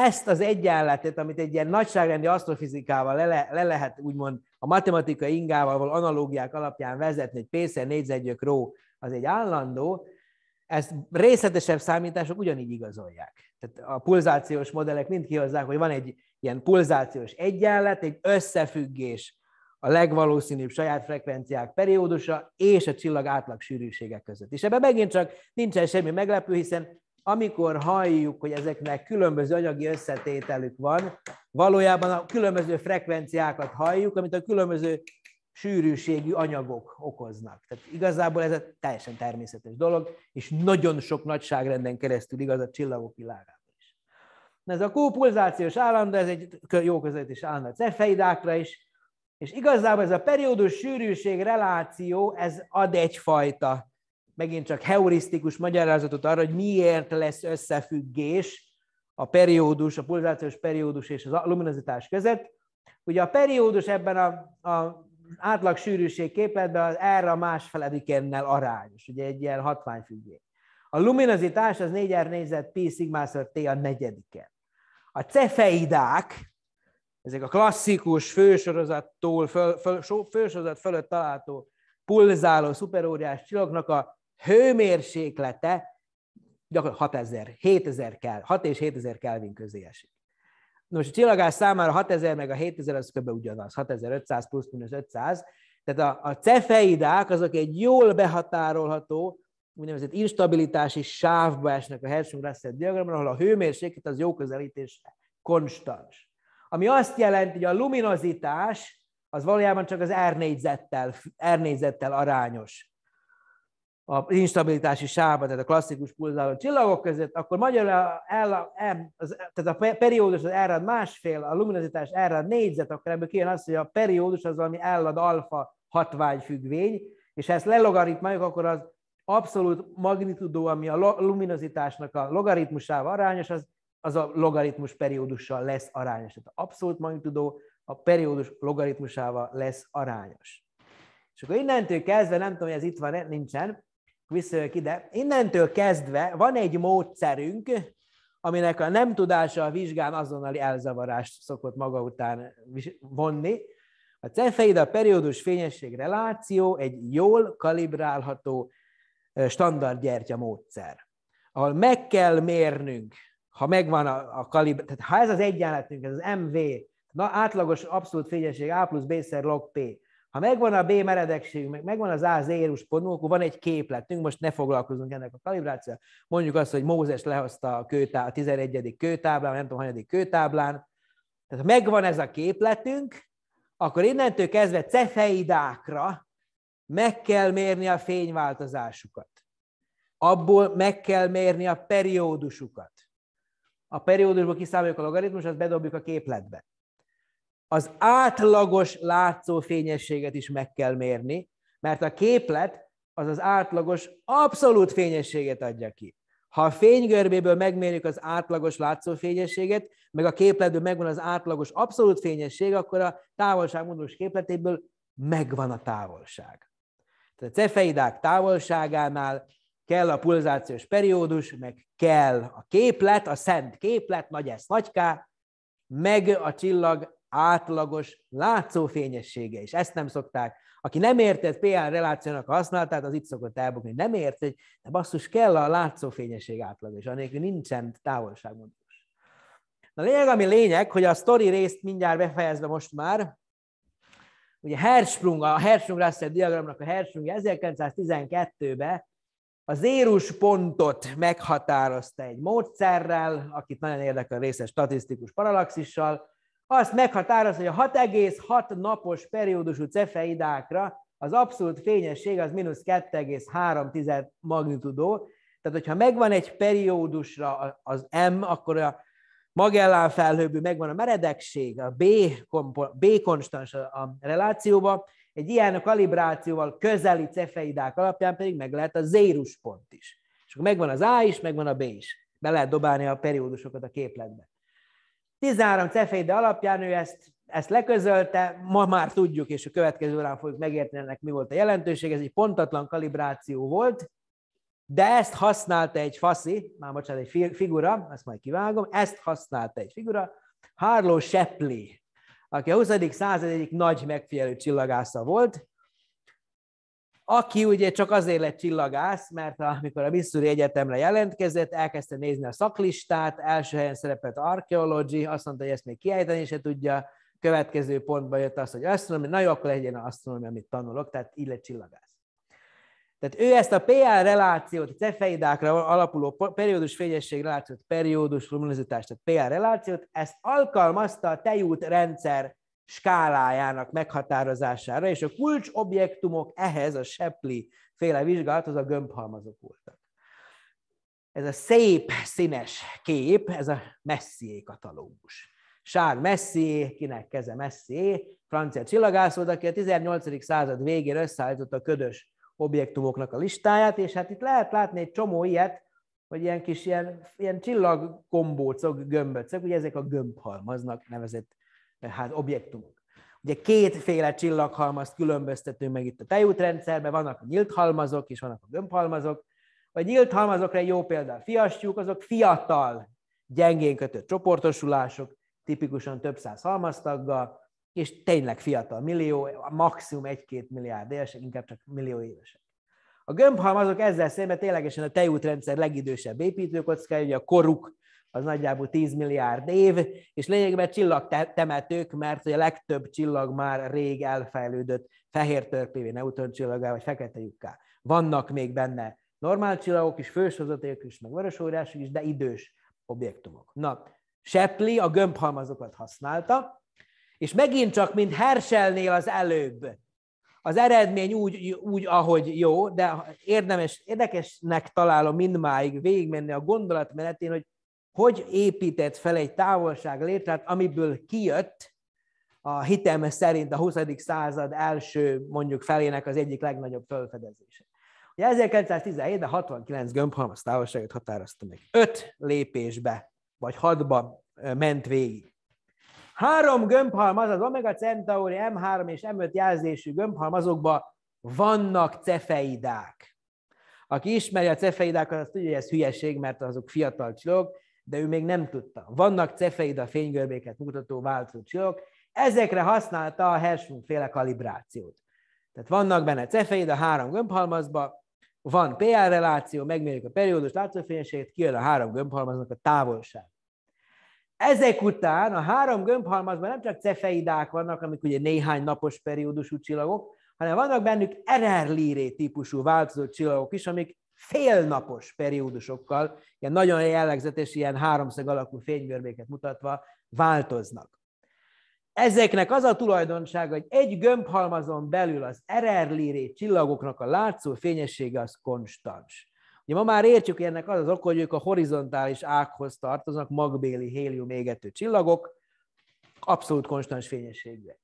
ezt az egyenletet, amit egy ilyen nagyságrendi asztrofizikával le, le, le lehet úgymond a matematikai ingával vagy analógiák alapján vezetni, hogy pénzszer négyzetgyök ró az egy állandó, ezt részletesebb számítások ugyanígy igazolják. Tehát a pulzációs modellek mind kihozzák, hogy van egy ilyen pulzációs egyenlet, egy összefüggés a legvalószínűbb saját frekvenciák periódusa és a csillag átlag sűrűsége között. És ebben megint csak nincsen semmi meglepő, hiszen amikor halljuk, hogy ezeknek különböző anyagi összetételük van, valójában a különböző frekvenciákat halljuk, amit a különböző sűrűségű anyagok okoznak. Tehát igazából ez egy teljesen természetes dolog, és nagyon sok nagyságrenden keresztül igaz a csillagok világában is. Na ez a kópulzációs állandó, ez egy jó is állandó a cefeidákra is, és igazából ez a periódus sűrűség reláció, ez ad egyfajta megint csak heurisztikus magyarázatot arra, hogy miért lesz összefüggés a periódus, a pulzációs periódus és az luminozitás között. Ugye a periódus ebben a, a átlag sűrűség képletben az erre a másfeledikennel arányos, ugye egy ilyen hatványfüggvény. A luminozitás az 4R négyzet pi sigma T a negyediken. A cefeidák, ezek a klasszikus fősorozattól, föl, föl, fősorozat fölött található pulzáló szuperóriás csillagnak a hőmérséklete gyakorlatilag 6000, 7000 kell, 6 és 7000 Kelvin közé esik. Nos, a csillagás számára 6000 meg a 7000 az kb. ugyanaz, 6500 plusz minusz 500, tehát a, a cefeidák azok egy jól behatárolható, úgynevezett instabilitási sávba esnek a hersung russell diagramra, ahol a hőmérséklet az jó közelítés konstans. Ami azt jelenti, hogy a luminozitás az valójában csak az R négyzettel, R négyzettel arányos a instabilitási sávba, tehát a klasszikus pulzáló csillagok között, akkor magyarul a, el, el, az, tehát a periódus az elrad másfél, a luminozitás elrad négyzet, akkor ebből kijön az, hogy a periódus az valami ellad alfa hatványfüggvény, és ha ezt lelogaritmáljuk, akkor az abszolút magnitudó, ami a luminozitásnak a logaritmusával arányos, az, az a logaritmus periódussal lesz arányos. Tehát abszolút magnitudó a periódus logaritmusával lesz arányos. És akkor innentől kezdve, nem tudom, hogy ez itt van, nincsen, viszlek ide. Innentől kezdve van egy módszerünk, aminek a nem tudása a vizsgán azonnali elzavarást szokott maga után vonni. A cefeida periódus fényesség reláció egy jól kalibrálható standard módszer, ahol meg kell mérnünk, ha megvan a, a kalibr, tehát ha ez az egyenletünk, ez az MV, na, átlagos abszolút fényesség A plusz B szer log P, ha megvan a B meredekségünk, meg megvan az A zérus pontunk, akkor van egy képletünk, most ne foglalkozunk ennek a kalibrációval. Mondjuk azt, hogy Mózes lehozta a, kőtá, a 11. kőtáblán, nem tudom, hanyadik kőtáblán. Tehát ha megvan ez a képletünk, akkor innentől kezdve cefeidákra meg kell mérni a fényváltozásukat. Abból meg kell mérni a periódusukat. A periódusból kiszámoljuk a logaritmus, azt bedobjuk a képletbe az átlagos látszó fényességet is meg kell mérni, mert a képlet az az átlagos abszolút fényességet adja ki. Ha a fénygörbéből megmérjük az átlagos látszó fényességet, meg a képletből megvan az átlagos abszolút fényesség, akkor a távolság módos képletéből megvan a távolság. Tehát a cefeidák távolságánál kell a pulzációs periódus, meg kell a képlet, a szent képlet, nagy S, nagy K, meg a csillag átlagos látszófényessége is. Ezt nem szokták. Aki nem értett PL relációnak a használatát, az itt szokott elbukni. Nem ért, hogy de basszus kell a látszófényesség átlagos, átlag, és anélkül nincsen távolságmondás. Na lényeg, ami lényeg, hogy a story részt mindjárt befejezve most már, ugye Hersprung a hersprung russell diagramnak a Hersprung 1912-ben a zérus pontot meghatározta egy módszerrel, akit nagyon érdekel részes statisztikus paralaxissal, azt meghatározza, hogy a 6,6 napos periódusú cefeidákra az abszolút fényesség az mínusz 2,3 magnitudó, tehát hogyha megvan egy periódusra az M, akkor a Magellán felhőből megvan a meredekség, a B, kompo- B konstans a relációba, egy ilyen kalibrációval közeli cefeidák alapján pedig meg lehet a zéruspont is. És akkor megvan az A is, megvan a B is. Be lehet dobálni a periódusokat a képletbe. 13 cefeide alapján ő ezt, ezt leközölte, ma már tudjuk, és a következő órán fogjuk megérteni ennek mi volt a jelentőség, ez egy pontatlan kalibráció volt, de ezt használta egy faszi, már bocsánat, egy figura, ezt majd kivágom, ezt használta egy figura, Harlow Shapley, aki a 20. század egyik nagy megfigyelő csillagásza volt, aki ugye csak azért lett csillagász, mert amikor a Missouri Egyetemre jelentkezett, elkezdte nézni a szaklistát, első helyen szerepelt archaeology, azt mondta, hogy ezt még kiejteni se tudja, következő pontba jött az, hogy asztronómia, na jó, akkor legyen az asztronómia, amit tanulok, tehát így lett csillagász. Tehát ő ezt a PR relációt, a cefeidákra alapuló periódus fényesség relációt, periódus luminozitást, tehát PR relációt, ezt alkalmazta a tejút rendszer skálájának meghatározására, és a kulcsobjektumok ehhez a Shepley féle az a gömbhalmazok voltak. Ez a szép színes kép, ez a Messié katalógus. Charles Messié, kinek keze Messié, francia csillagász volt, aki a 18. század végén összeállította a ködös objektumoknak a listáját, és hát itt lehet látni egy csomó ilyet, hogy ilyen kis ilyen, ilyen csillaggombócok, gömböcök, ugye ezek a gömbhalmaznak nevezett hát objektumok. Ugye kétféle csillaghalmazt különböztetünk meg itt a tejútrendszerben, vannak a nyílt halmazok és vannak a gömbhalmazok. A nyílt halmazokra egy jó példa a fiastyúk, azok fiatal, gyengén kötött csoportosulások, tipikusan több száz halmaztaggal, és tényleg fiatal, millió, maximum egy-két milliárd évesek, inkább csak millió évesek. A gömbhalmazok ezzel szemben ténylegesen a tejútrendszer legidősebb építőkockája, ugye a koruk az nagyjából 10 milliárd év, és lényegében csillagtemetők, mert a legtöbb csillag már rég elfejlődött fehér törpévé, csillagá, vagy fekete lyukká. Vannak még benne normál csillagok is, fősorozaték is, meg vörösórások is, de idős objektumok. Na, Shepley a gömbhalmazokat használta, és megint csak, mint Herschelnél az előbb, az eredmény úgy, úgy, ahogy jó, de érdemes, érdekesnek találom mindmáig végigmenni a gondolatmenetén, hogy hogy épített fel egy távolság létrát, amiből kijött a hitem szerint a 20. század első, mondjuk felének az egyik legnagyobb felfedezése. 1917-ben 69 gömbhalmaz távolságot határozta meg. Öt lépésbe, vagy hatba ment végig. Három gömbhalmaz, az Omega Centauri M3 és M5 jelzésű gömbhalmazokban vannak cefeidák. Aki ismeri a cefeidákat, az tudja, hogy ez hülyeség, mert azok fiatal csillagok, de ő még nem tudta. Vannak cefeid a fénygörbéket mutató változó csillagok, ezekre használta a Herschung féle kalibrációt. Tehát vannak benne cefeid a három gömbhalmazba, van PR reláció, megmérjük a periódus látszófényességet, kijön a három gömbhalmaznak a távolság. Ezek után a három gömbhalmazban nem csak cefeidák vannak, amik ugye néhány napos periódusú csillagok, hanem vannak bennük RR líré típusú változó csillagok is, amik félnapos periódusokkal, ilyen nagyon jellegzetes, ilyen háromszög alakú fénygörbéket mutatva változnak. Ezeknek az a tulajdonsága, hogy egy gömbhalmazon belül az ererlíri csillagoknak a látszó fényessége az konstans. Ugye ma már értjük, hogy ennek az az ok, hogy ők a horizontális ághoz tartoznak, magbéli hélium égető csillagok, abszolút konstans fényességűek.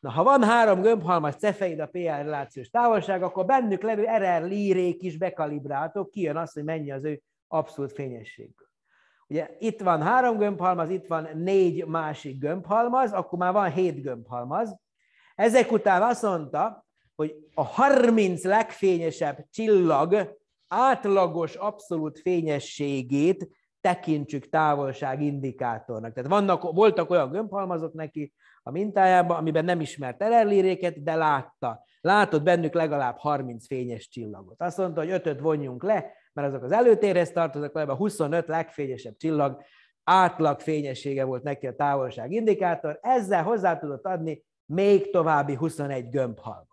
Na, ha van három gömbhalmaz cefeid a PR relációs távolság, akkor bennük levő RR lírék is bekalibráltok, kijön az, hogy mennyi az ő abszolút fényesség. Ugye itt van három gömbhalmaz, itt van négy másik gömbhalmaz, akkor már van hét gömbhalmaz. Ezek után azt mondta, hogy a 30 legfényesebb csillag átlagos abszolút fényességét tekintsük távolság indikátornak. Tehát vannak, voltak olyan gömbhalmazok neki, a mintájába, amiben nem ismert ellenléréket, de látta. Látott bennük legalább 30 fényes csillagot. Azt mondta, hogy ötöt vonjunk le, mert azok az előtérhez tartoznak, a 25 legfényesebb csillag átlag fényessége volt neki a távolság indikátor, ezzel hozzá tudott adni még további 21 gömbhalmazt.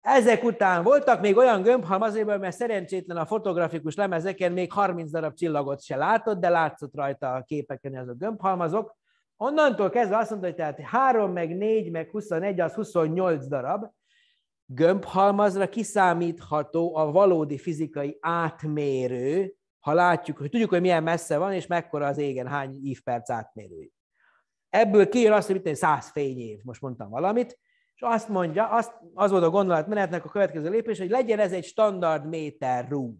Ezek után voltak még olyan gömbhalmazéből, mert szerencsétlen a fotografikus lemezeken még 30 darab csillagot se látott, de látszott rajta a képeken azok gömbhalmazok, Onnantól kezdve azt mondta, hogy tehát 3, meg 4, meg 21, az 28 darab gömbhalmazra kiszámítható a valódi fizikai átmérő, ha látjuk, hogy tudjuk, hogy milyen messze van, és mekkora az égen, hány ívperc átmérői. Ebből kijön azt, hogy itt 100 fényév, most mondtam valamit, és azt mondja, azt, az volt a gondolatmenetnek a következő lépés, hogy legyen ez egy standard méter rúd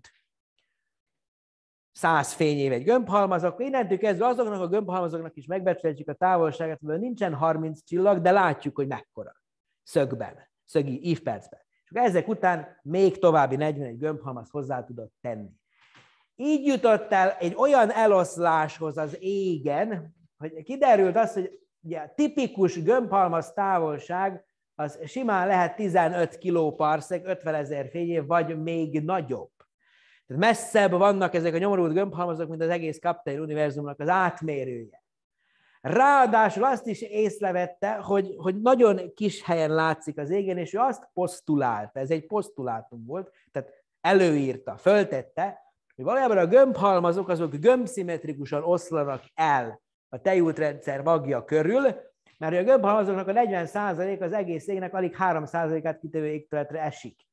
száz fényév egy gömbhalmaz, akkor innentől kezdve azoknak a gömbhalmazoknak is megbecsüljük a távolságát, mert nincsen 30 csillag, de látjuk, hogy mekkora. Szögben, szögi ívpercben. És akkor ezek után még további 41 gömbhalmaz hozzá tudott tenni. Így jutott el egy olyan eloszláshoz az égen, hogy kiderült az, hogy ugye, a tipikus gömbhalmaz távolság az simán lehet 15 kilóparszek, 50 ezer fényév, vagy még nagyobb. Tehát messzebb vannak ezek a nyomorult gömbhalmazok, mint az egész Kaptain univerzumnak az átmérője. Ráadásul azt is észrevette, hogy, hogy nagyon kis helyen látszik az égen, és ő azt posztulálta, ez egy posztulátum volt, tehát előírta, föltette, hogy valójában a gömbhalmazok azok gömbszimmetrikusan oszlanak el a tejútrendszer magja körül, mert a gömbhalmazoknak a 40% az egész égnek alig 3%-át kitevő égtöletre esik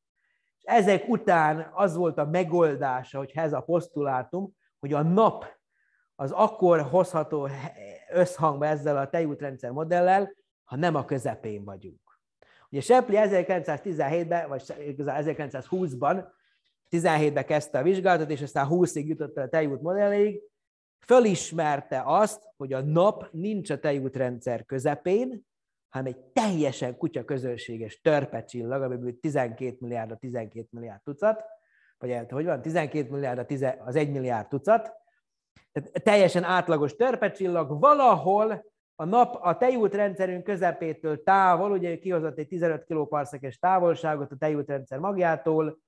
ezek után az volt a megoldása, hogy ez a posztulátum, hogy a nap az akkor hozható összhangba ezzel a tejútrendszer modellel, ha nem a közepén vagyunk. Ugye Sepli 1917-ben, vagy 1920-ban, 17-ben kezdte a vizsgálatot, és aztán 20-ig jutott el a tejút modelléig, fölismerte azt, hogy a nap nincs a tejútrendszer közepén, hanem egy teljesen kutya közönséges törpe csillag, amiből 12 milliárd a 12 milliárd tucat, vagy hogy van, 12 milliárd a tize, az 1 milliárd tucat, tehát teljesen átlagos törpecsillag valahol a nap a tejútrendszerünk közepétől távol, ugye kihozott egy 15 kiloparszekes távolságot a tejútrendszer magjától,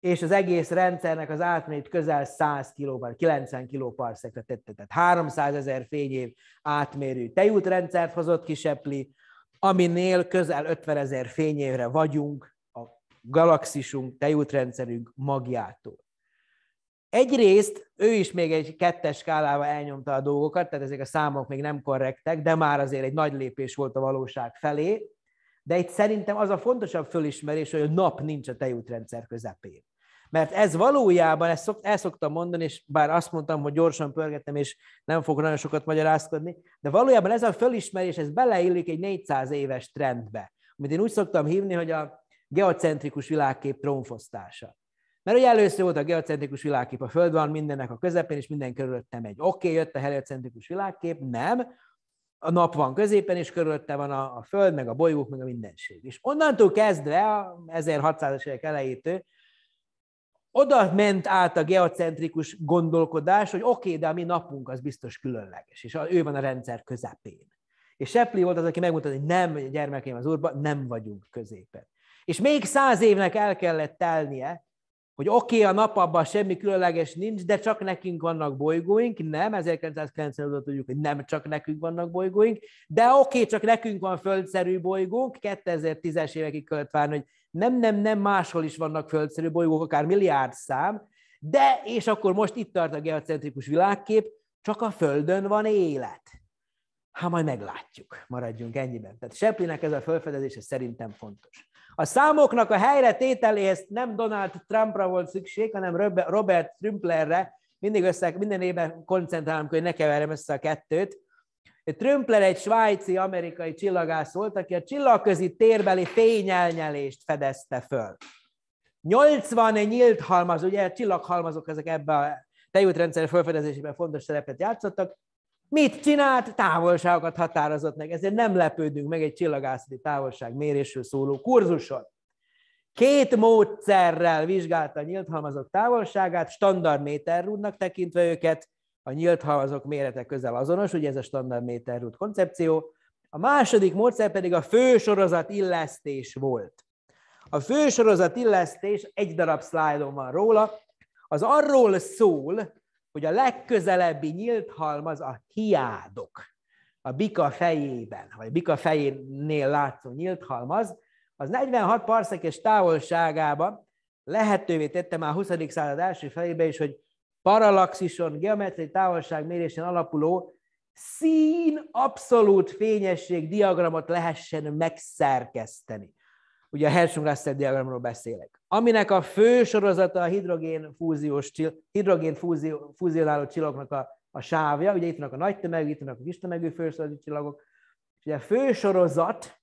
és az egész rendszernek az átmenet közel 100 kilóban, 90 kiloparszekre tette, tehát 300 ezer fényév átmérő tejútrendszert hozott kisepli, aminél közel 50 ezer fényévre vagyunk a galaxisunk, tejútrendszerünk magjától. Egyrészt ő is még egy kettes skálával elnyomta a dolgokat, tehát ezek a számok még nem korrektek, de már azért egy nagy lépés volt a valóság felé. De itt szerintem az a fontosabb fölismerés, hogy a nap nincs a tejútrendszer közepén. Mert ez valójában, ezt szok, el szoktam mondani, és bár azt mondtam, hogy gyorsan pörgetem, és nem fogok nagyon sokat magyarázkodni, de valójában ez a fölismerés, ez beleillik egy 400 éves trendbe, amit én úgy szoktam hívni, hogy a geocentrikus világkép trónfosztása. Mert ugye először volt a geocentrikus világkép, a Föld van mindennek a közepén, és minden körülöttem megy. Oké, okay, jött a heliocentrikus világkép, nem, a nap van középen, és körülötte van a, a Föld, meg a bolygók, meg a mindenség. És onnantól kezdve, a 1600-as évek elejétől oda ment át a geocentrikus gondolkodás, hogy oké, okay, de a mi napunk az biztos különleges, és ő van a rendszer közepén. És Sepli volt az, aki megmutatta, hogy nem, gyermekeim az urban, nem vagyunk középen. És még száz évnek el kellett telnie, hogy oké, okay, a nap abban semmi különleges nincs, de csak nekünk vannak bolygóink. Nem, 1990-ben tudjuk, hogy nem csak nekünk vannak bolygóink, de oké, okay, csak nekünk van földszerű bolygónk. 2010-es évekig várni, hogy nem, nem, nem, máshol is vannak földszerű bolygók, akár milliárd szám, de, és akkor most itt tart a geocentrikus világkép, csak a Földön van élet. Hát majd meglátjuk, maradjunk ennyiben. Tehát Seplinek ez a felfedezése szerintem fontos. A számoknak a helyre tételéhez nem Donald Trumpra volt szükség, hanem Robert Trümplerre. Mindig össze, minden évben koncentrálom, hogy ne keverem össze a kettőt. Trümpler egy svájci-amerikai csillagász volt, aki a csillagközi térbeli fényelnyelést fedezte föl. 80 nyílt halmaz, ugye csillaghalmazok ezek ebbe a tejútrendszer felfedezésében fontos szerepet játszottak, Mit csinált? Távolságokat határozott meg. Ezért nem lepődünk meg egy csillagászati távolságmérésről szóló kurzuson. Két módszerrel vizsgálta a nyílt halmazok távolságát, standard méterrúdnak tekintve őket, a nyílt halmazok mérete közel azonos, ugye ez a standard méterrúd koncepció. A második módszer pedig a fősorozat illesztés volt. A fősorozat illesztés, egy darab szlájdon van róla, az arról szól, hogy a legközelebbi nyílt halmaz a hiádok. A bika fejében, vagy bika fejénél látszó nyílt halmaz, az 46 parszekes távolságában lehetővé tette már a 20. század első felébe is, hogy paralaxison, geometriai távolságmérésen alapuló szín abszolút fényesség diagramot lehessen megszerkeszteni ugye a Hertzsprung-Russell diagramról beszélek, aminek a fő sorozata a hidrogén fúziós, hidrogén fúzió, fúzionáló csillagoknak a, a sávja, ugye itt vannak a nagy tömegű, itt vannak a kis tömegű fősorozati csillagok, és ugye a sorozat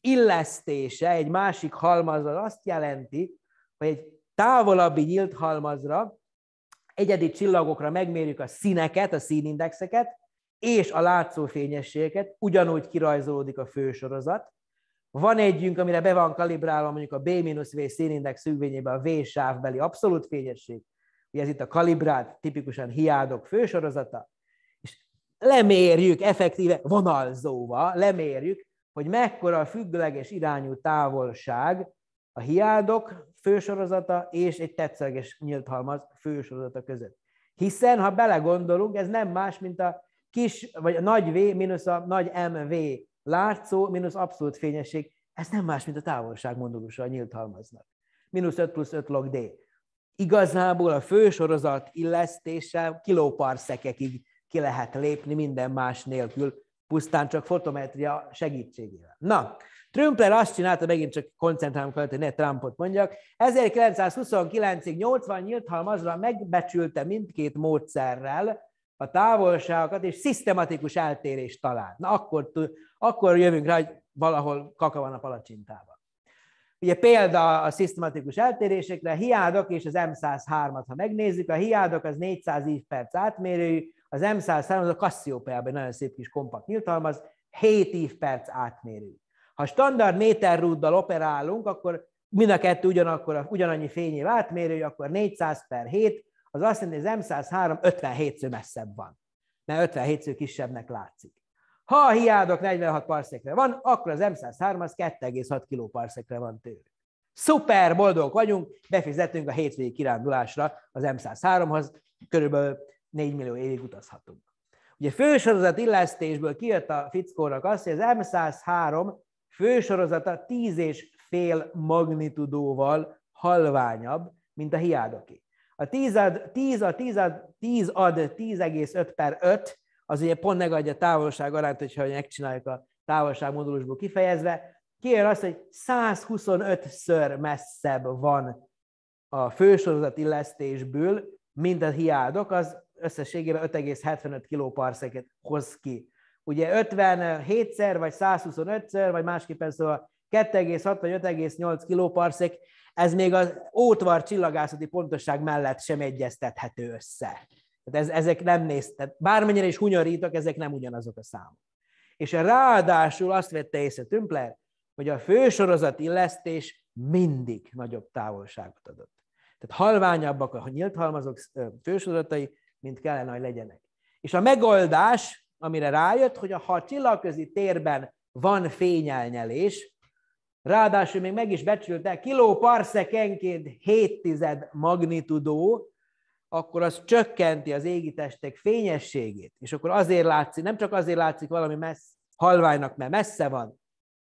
illesztése egy másik halmazra azt jelenti, hogy egy távolabbi nyílt halmazra egyedi csillagokra megmérjük a színeket, a színindexeket, és a látszófényességeket, ugyanúgy kirajzolódik a fősorozat, van együnk, amire be van kalibrálva mondjuk a B-V színindex szűvényében a V-sávbeli abszolút fényesség, ugye ez itt a kalibrált, tipikusan hiádok fősorozata, és lemérjük effektíve vonalzóva, lemérjük, hogy mekkora a függőleges irányú távolság a hiádok fősorozata és egy tetszeleges nyílt halmaz fősorozata között. Hiszen, ha belegondolunk, ez nem más, mint a kis, vagy a nagy V mínusz a nagy MV Látszó mínusz abszolút fényesség, ez nem más, mint a távolság modulusa a nyílt halmaznak. Mínusz 5 plusz 5 log d. Igazából a fősorozat illesztése kilóparszekekig ki lehet lépni minden más nélkül, pusztán csak fotometria segítségével. Na, Trümpler azt csinálta, megint csak koncentrálom fel, hogy ne Trumpot mondjak, 1929-ig 80 nyílt halmazra megbecsülte mindkét módszerrel a távolságokat, és szisztematikus eltérést talál. Na akkor, akkor jövünk rá, hogy valahol kaka van a palacsintában. Ugye példa a szisztematikus eltérésekre, a hiádok és az M103-at, ha megnézzük, a hiádok az 400 ív perc átmérőjű, az M103 az a Cassiopeia-ben nagyon szép kis kompakt nyíltalmaz, 7 ív perc átmérő. Ha standard méterrúddal operálunk, akkor mind a kettő ugyanakkor, ugyanannyi fényév átmérő, akkor 400 per 7, az azt jelenti, hogy az M103 57 messzebb van, mert 57 ször kisebbnek látszik. Ha a hiádok 46 parszekre van, akkor az M103 az 2,6 kiló parszekre van tőle. Szuper, boldog vagyunk, befizetünk a hétvégi kirándulásra az M103-hoz, körülbelül 4 millió évig utazhatunk. Ugye fősorozat illesztésből kijött a fickónak azt, hogy az M103 fősorozata 10 és fél magnitudóval halványabb, mint a hiádoké. A tízad, tíz, a tízad, tíz ad 10,5 per 5, az ugye pont megadja a távolság arányt, hogyha megcsináljuk a távolság modulusból kifejezve. Kijön azt, hogy 125-ször messzebb van a fősorozat illesztésből, mint a hiádok, az összességében 5,75 kiloparszeket hoz ki. Ugye 57-szer, vagy 125-szer, vagy másképpen szóval 2,6 vagy 5,8 kilóparszék, ez még az ótvar csillagászati pontosság mellett sem egyeztethető össze. Tehát ez, ezek nem néz, tehát bármennyire is hunyorítok, ezek nem ugyanazok a számok. És ráadásul azt vette észre Tümpler, hogy a fősorozat illesztés mindig nagyobb távolságot adott. Tehát halványabbak a nyílt halmazok fősorozatai, mint kellene, hogy legyenek. És a megoldás, amire rájött, hogy ha a csillagközi térben van fényelnyelés, Ráadásul még meg is becsülte, kiló parszekenként 7 tized magnitudó, akkor az csökkenti az égitestek fényességét, és akkor azért látszik, nem csak azért látszik valami messz, halványnak, mert messze van,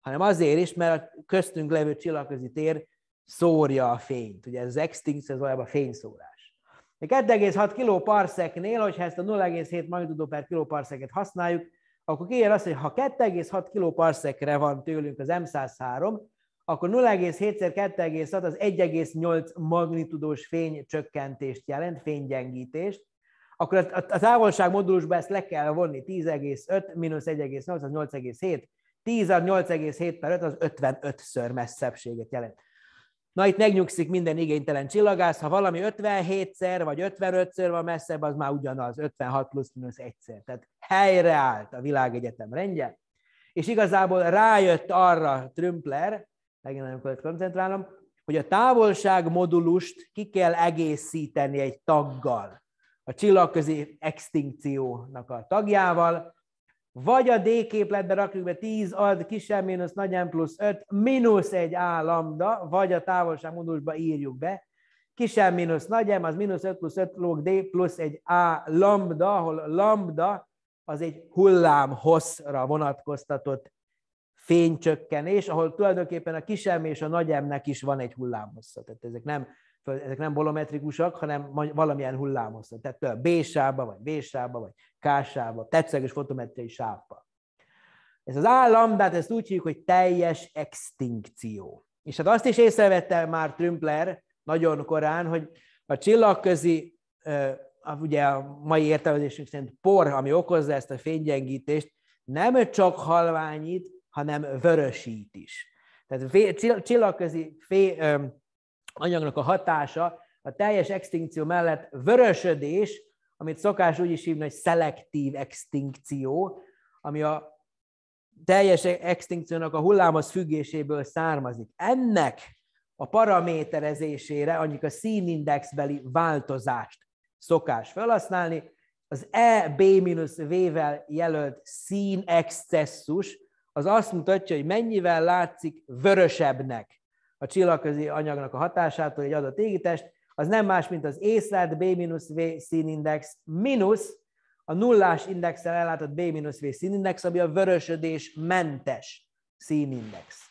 hanem azért is, mert a köztünk levő csillagközi tér szórja a fényt. Ugye ez az extinction, ez valójában fényszórás. Egy 2,6 parszeknél, hogyha ezt a 0,7 magnitudó per parszeket használjuk, akkor kiér azt, hogy ha 2,6 kiloparszekre van tőlünk az M103, akkor 0,7-szer 2,6 az 1,8 magnitudós fénycsökkentést jelent, fénygyengítést, akkor a, távolság modulusba ezt le kell vonni, 10,5 mínusz 1,8 az 8,7, 10 a 8,7 per 5 az 55-ször messzebbséget jelent. Na itt megnyugszik minden igénytelen csillagász, ha valami 57-szer vagy 55-szer van messzebb, az már ugyanaz, 56 plusz minusz egyszer. Tehát helyreállt a világegyetem rendje, és igazából rájött arra Trümpler, megint nagyon koncentrálom, hogy a távolság modulust ki kell egészíteni egy taggal, a csillagközi extinkciónak a tagjával, vagy a D képletbe rakjuk be 10 ad kisebb mínusz M plusz 5 mínusz egy A lambda, vagy a távolságmódusba írjuk be. Kisebb mínusz nagyem, az mínusz 5 plusz 5 log D plusz egy A lambda, ahol lambda az egy hullám hosszra vonatkoztatott fénycsökkenés, ahol tulajdonképpen a kisem és a nagyemnek is van egy hullámhossza. Tehát ezek nem föl, ezek nem bolometrikusak, hanem valamilyen hullámhosszon. Tehát például b sába vagy B-sába, vagy k sába tetszeges fotometriai sávba. Ez az állam, hát ezt úgy hívjuk, hogy teljes extinkció. És hát azt is észrevette már Trümpler nagyon korán, hogy a csillagközi, ugye a mai értelmezésünk szerint por, ami okozza ezt a fénygyengítést, nem csak halványít, hanem vörösít is. Tehát csillagközi fé, anyagnak a hatása a teljes extinkció mellett vörösödés, amit szokás úgy is hívni, hogy szelektív extinkció, ami a teljes extinkciónak a hullámhoz függéséből származik. Ennek a paraméterezésére, annyi a színindexbeli változást szokás felhasználni, az EB-V-vel jelölt színexcesszus, az azt mutatja, hogy mennyivel látszik vörösebbnek a csillagközi anyagnak a hatásától egy adott égitest, az nem más, mint az észlelt B-V színindex mínusz a nullás indexel ellátott B-V színindex, ami a vörösödés mentes színindex.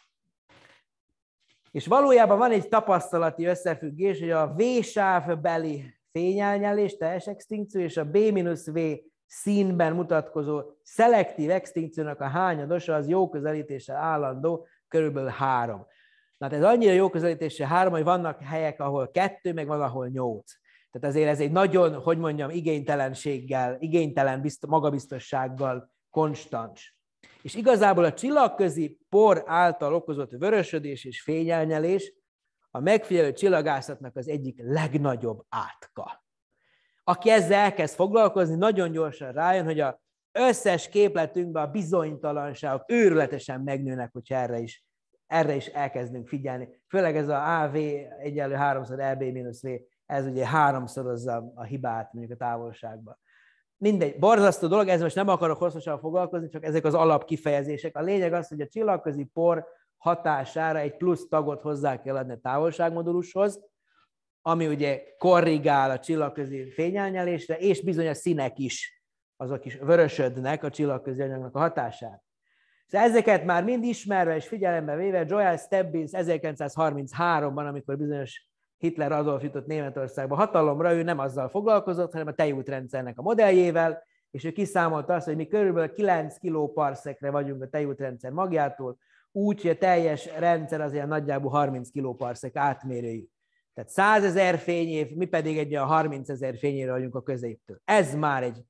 És valójában van egy tapasztalati összefüggés, hogy a v beli fényelnyelés, teljes extinkció, és a B-V színben mutatkozó szelektív extinkciónak a hányadosa az jó közelítéssel állandó, körülbelül három. Na, ez annyira jó közelítése három, hogy vannak helyek, ahol kettő, meg van, ahol nyolc. Tehát azért ez egy nagyon, hogy mondjam, igénytelenséggel, igénytelen magabiztossággal konstans. És igazából a csillagközi por által okozott vörösödés és fényelnyelés a megfigyelő csillagászatnak az egyik legnagyobb átka. Aki ezzel elkezd foglalkozni, nagyon gyorsan rájön, hogy a összes képletünkben a bizonytalanságok őrületesen megnőnek, hogyha erre is erre is elkezdünk figyelni. Főleg ez a AV egyenlő háromszor RB e EB minus V, ez ugye háromszorozza a hibát mondjuk a távolságban. Mindegy, borzasztó dolog, ez most nem akarok hosszasan foglalkozni, csak ezek az alapkifejezések. A lényeg az, hogy a csillagközi por hatására egy plusz tagot hozzá kell adni a távolságmodulushoz, ami ugye korrigál a csillagközi fényelnyelésre, és bizony a színek is, azok is vörösödnek a csillagközi anyagnak a hatására. Szóval ezeket már mind ismerve és figyelembe véve Joel Stebbins 1933-ban, amikor bizonyos Hitler Adolf jutott Németországba hatalomra, ő nem azzal foglalkozott, hanem a tejútrendszernek a modelljével, és ő kiszámolta azt, hogy mi körülbelül 9 parszekre vagyunk a tejútrendszer magjától, úgy, hogy a teljes rendszer az ilyen nagyjából 30 parszek átmérőjű. Tehát 100 ezer fényév, mi pedig egy olyan 30 ezer fényére vagyunk a középtől. Ez már egy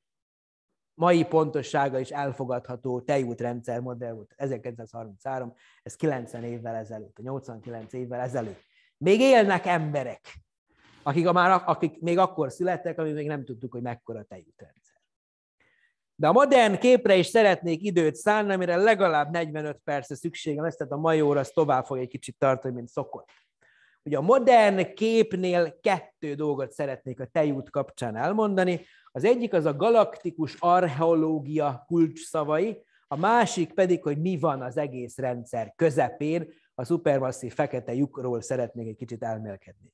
mai pontossága is elfogadható tejútrendszer modell volt 1933, ez 90 évvel ezelőtt, 89 évvel ezelőtt. Még élnek emberek, akik, a már, akik még akkor születtek, amik még nem tudtuk, hogy mekkora tejútrendszer. De a modern képre is szeretnék időt szánni, amire legalább 45 perce szükségem lesz, tehát a mai óra az tovább fog egy kicsit tartani, mint szokott. Ugye a modern képnél kettő dolgot szeretnék a tejút kapcsán elmondani. Az egyik az a galaktikus archeológia kulcsszavai, a másik pedig, hogy mi van az egész rendszer közepén, a szupermasszív fekete lyukról szeretnék egy kicsit elmélkedni.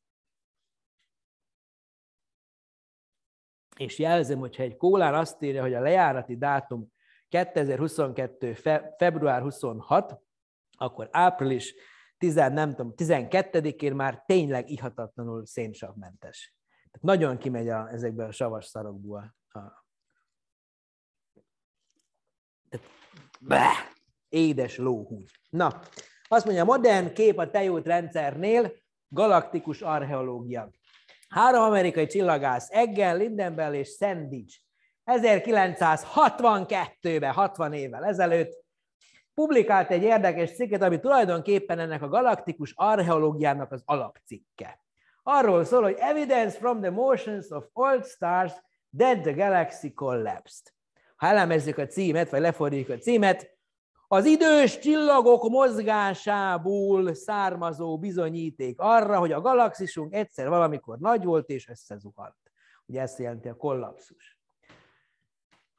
És jelzem, hogyha egy kólán azt írja, hogy a lejárati dátum 2022. Fe, február 26, akkor április 10, nem tudom, 12-én már tényleg ihatatlanul szénsavmentes. Tehát nagyon kimegy a, ezekből a savas szarokból. A... édes lóhúgy. Na, azt mondja, modern kép a tejút rendszernél galaktikus archeológia. Három amerikai csillagász, Eggen, Lindenbell és Sandwich 1962-ben, 60 évvel ezelőtt publikált egy érdekes cikket, ami tulajdonképpen ennek a galaktikus archeológiának az alapcikke. Arról szól, hogy evidence from the motions of old stars that the galaxy collapsed. Ha elemezzük a címet, vagy lefordítjuk a címet, az idős csillagok mozgásából származó bizonyíték arra, hogy a galaxisunk egyszer valamikor nagy volt és összezuhant. Ugye ezt jelenti a kollapszus.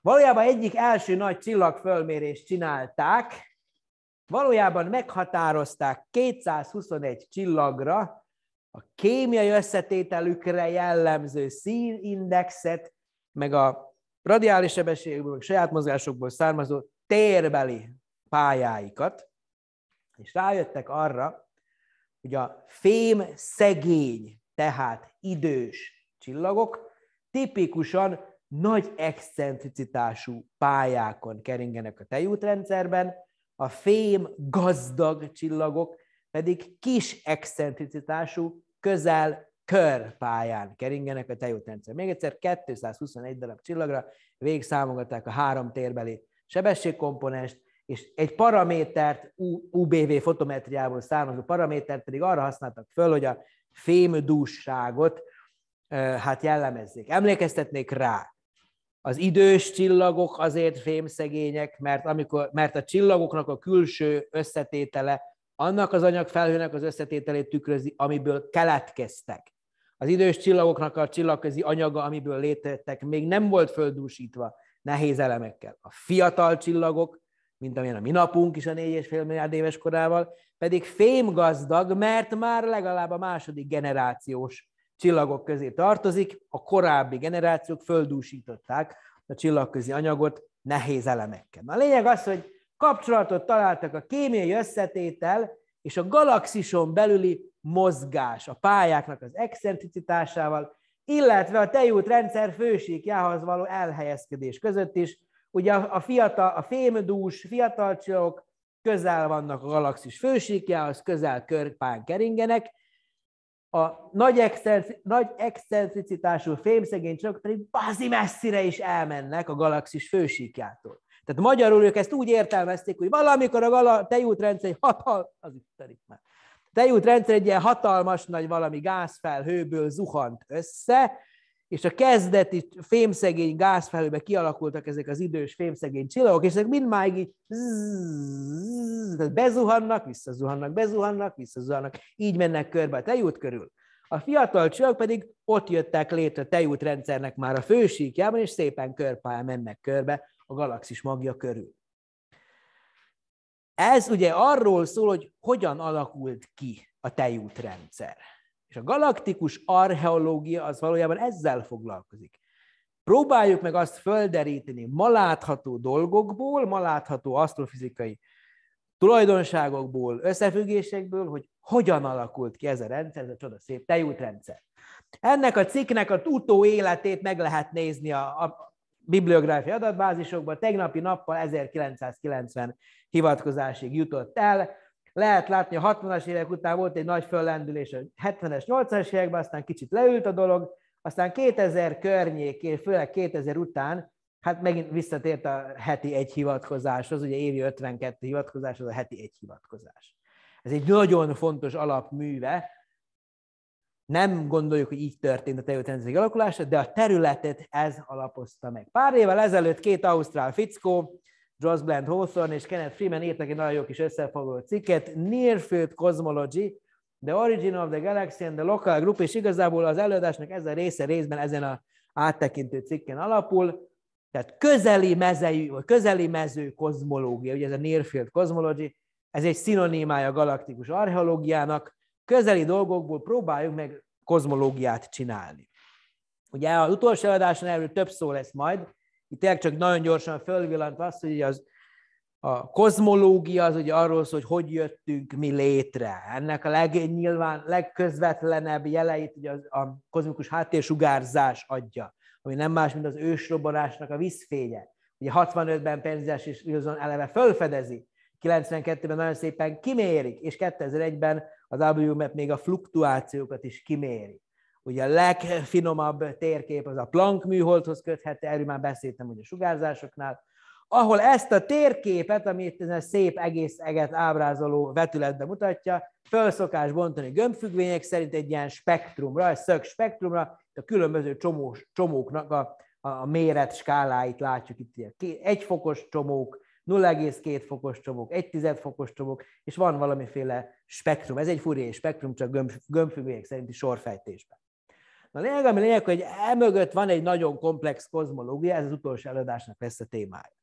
Valójában egyik első nagy csillagfölmérést csinálták, valójában meghatározták 221 csillagra a kémiai összetételükre jellemző színindexet, meg a radiális sebességből, meg saját mozgásokból származó térbeli pályáikat, és rájöttek arra, hogy a fém szegény, tehát idős csillagok tipikusan nagy excentricitású pályákon keringenek a tejútrendszerben, a fém gazdag csillagok pedig kis excentricitású, közel körpályán keringenek a tejútrendszer. Még egyszer 221 darab csillagra végszámogatták a három térbeli sebességkomponest, és egy paramétert, UBV fotometriából származó paramétert pedig arra használtak föl, hogy a fémdúságot, hát jellemezzék. Emlékeztetnék rá, az idős csillagok azért fémszegények, mert, amikor, mert a csillagoknak a külső összetétele annak az anyagfelhőnek az összetételét tükrözi, amiből keletkeztek. Az idős csillagoknak a csillagközi anyaga, amiből létrejöttek, még nem volt földúsítva nehéz elemekkel. A fiatal csillagok, mint amilyen a mi napunk is a 4,5 milliárd éves korával, pedig fémgazdag, mert már legalább a második generációs csillagok közé tartozik, a korábbi generációk földúsították a csillagközi anyagot nehéz elemekkel. A lényeg az, hogy Kapcsolatot találtak a kémiai összetétel és a galaxison belüli mozgás, a pályáknak az excentricitásával, illetve a tejút rendszer fősíkjához való elhelyezkedés között is. Ugye a, fiatal, a fémdús fiatal csillagok közel vannak a galaxis fősíkjához, közel körpán keringenek, a nagy, excentric, nagy excentricitású fémszegény csillagok pedig bazi messzire is elmennek a galaxis fősíkjától. Tehát magyarul ők ezt úgy értelmezték, hogy valamikor a vala, rendszer egy hatal, az itt itt már. Tejútrendszer egy ilyen hatalmas nagy valami gázfelhőből zuhant össze, és a kezdeti fémszegény gázfelhőbe kialakultak ezek az idős fémszegény csillagok, és ezek mindmáig így zzz, tehát bezuhannak, visszazuhannak, bezuhannak, visszazuhannak, így mennek körbe a tejút körül. A fiatal csillagok pedig ott jöttek létre a tejútrendszernek már a fősíkjában, és szépen körpályán mennek körbe, a galaxis magja körül. Ez ugye arról szól, hogy hogyan alakult ki a tejútrendszer. És a galaktikus archeológia az valójában ezzel foglalkozik. Próbáljuk meg azt földeríteni ma látható dolgokból, ma látható asztrofizikai tulajdonságokból, összefüggésekből, hogy hogyan alakult ki ez a rendszer, ez a csodaszép tejútrendszer. Ennek a cikknek a utó életét meg lehet nézni a, a bibliográfiai adatbázisokban tegnapi nappal 1990 hivatkozásig jutott el. Lehet látni, a 60-as évek után volt egy nagy föllendülés a 70-es, 80-as években, aztán kicsit leült a dolog, aztán 2000 környékén, főleg 2000 után, hát megint visszatért a heti egy hivatkozáshoz, ugye évi 52 hivatkozás, az a heti egy hivatkozás. Ez egy nagyon fontos alapműve nem gondoljuk, hogy így történt a tevékenység alakulása, de a területet ez alapozta meg. Pár évvel ezelőtt két ausztrál fickó, Joss Blend Hawthorne és Kenneth Freeman írtak egy nagyon jó kis összefoglaló cikket, Nearfield Cosmology, The Origin of the Galaxy and the Local Group, és igazából az előadásnak ez a része részben ezen a áttekintő cikken alapul, tehát közeli, mezei, vagy közeli mező kozmológia, ugye ez a Nearfield Cosmology, ez egy szinonimája a galaktikus archeológiának, közeli dolgokból próbáljuk meg kozmológiát csinálni. Ugye az utolsó előadáson erről több szó lesz majd, itt tényleg csak nagyon gyorsan fölvillant az, hogy az, a kozmológia az ugye arról szól, hogy hogy jöttünk mi létre. Ennek a legnyilván, legközvetlenebb jeleit ugye az, a kozmikus háttérsugárzás adja, ami nem más, mint az ősrobbanásnak a vízfénye. Ugye 65-ben Penzias és Wilson eleve fölfedezi, 92-ben nagyon szépen kimérik, és 2001-ben a WMAP még a fluktuációkat is kiméri. Ugye a legfinomabb térkép az a Planck műholdhoz köthető, erről már beszéltem hogy a sugárzásoknál, ahol ezt a térképet, amit ez a szép egész eget ábrázoló vetületbe mutatja, felszokás bontani gömbfüggvények szerint egy ilyen spektrumra, egy szög spektrumra, a különböző csomós, csomóknak a, a méret skáláit látjuk itt, ilyen egyfokos csomók, 0,2 fokos csomók, 1 fokos csomók, és van valamiféle spektrum. Ez egy furé spektrum, csak gömb, gömbfüggőjék szerinti sorfejtésben. Na lényeg, ami lényeg, hogy emögött van egy nagyon komplex kozmológia, ez az utolsó előadásnak lesz a témája.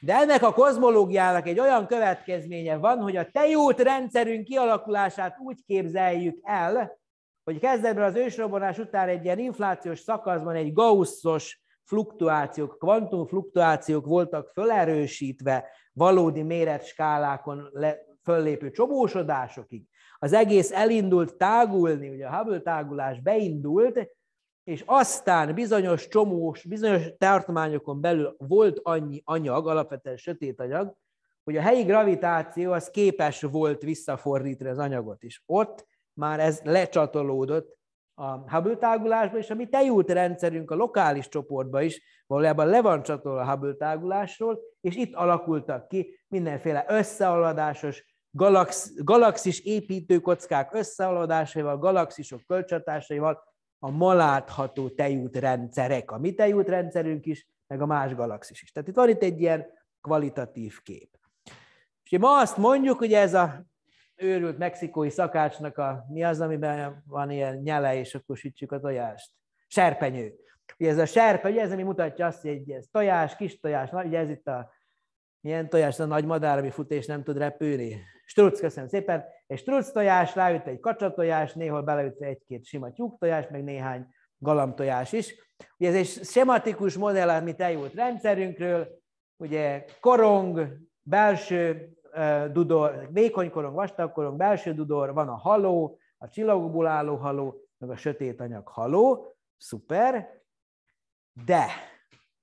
De ennek a kozmológiának egy olyan következménye van, hogy a tejút rendszerünk kialakulását úgy képzeljük el, hogy kezdetben az ősrobbanás után egy ilyen inflációs szakaszban egy gaussos fluktuációk, kvantum fluktuációk voltak felerősítve valódi méretskálákon le, föllépő csobósodásokig. Az egész elindult tágulni, ugye a Hubble tágulás beindult, és aztán bizonyos csomós, bizonyos tartományokon belül volt annyi anyag, alapvetően sötét anyag, hogy a helyi gravitáció az képes volt visszafordítani az anyagot is. Ott már ez lecsatolódott a Hubble tágulásba, és a mi tejút rendszerünk a lokális csoportba is valójában le van csatolva a Hubble tágulásról, és itt alakultak ki mindenféle összeolvadásos, galax, galaxis építőkockák összeolvadásaival, galaxisok kölcsatásaival a ma látható tejútrendszerek, a mi tejútrendszerünk is, meg a más galaxis is. Tehát itt van itt egy ilyen kvalitatív kép. És ma azt mondjuk, hogy ez a őrült mexikói szakácsnak a, mi az, amiben van ilyen nyele, és akkor sütjük a tojást. Serpenyő. Ugye ez a serpenyő, ez ami mutatja azt, hogy ez tojás, kis tojás, na, ugye ez itt a milyen tojás, a nagy madár, ami fut és nem tud repülni. Struc, köszönöm szépen. Egy struc tojás, ráüt egy kacsatojás, néhol beleüt egy-két sima tojás, meg néhány galamtojás is. Ugye ez egy sematikus modell, amit eljut rendszerünkről, ugye korong, belső, dudor, vékony korong, vastag korong, belső dudor, van a haló, a csillagokból álló haló, meg a sötét anyag haló, szuper, de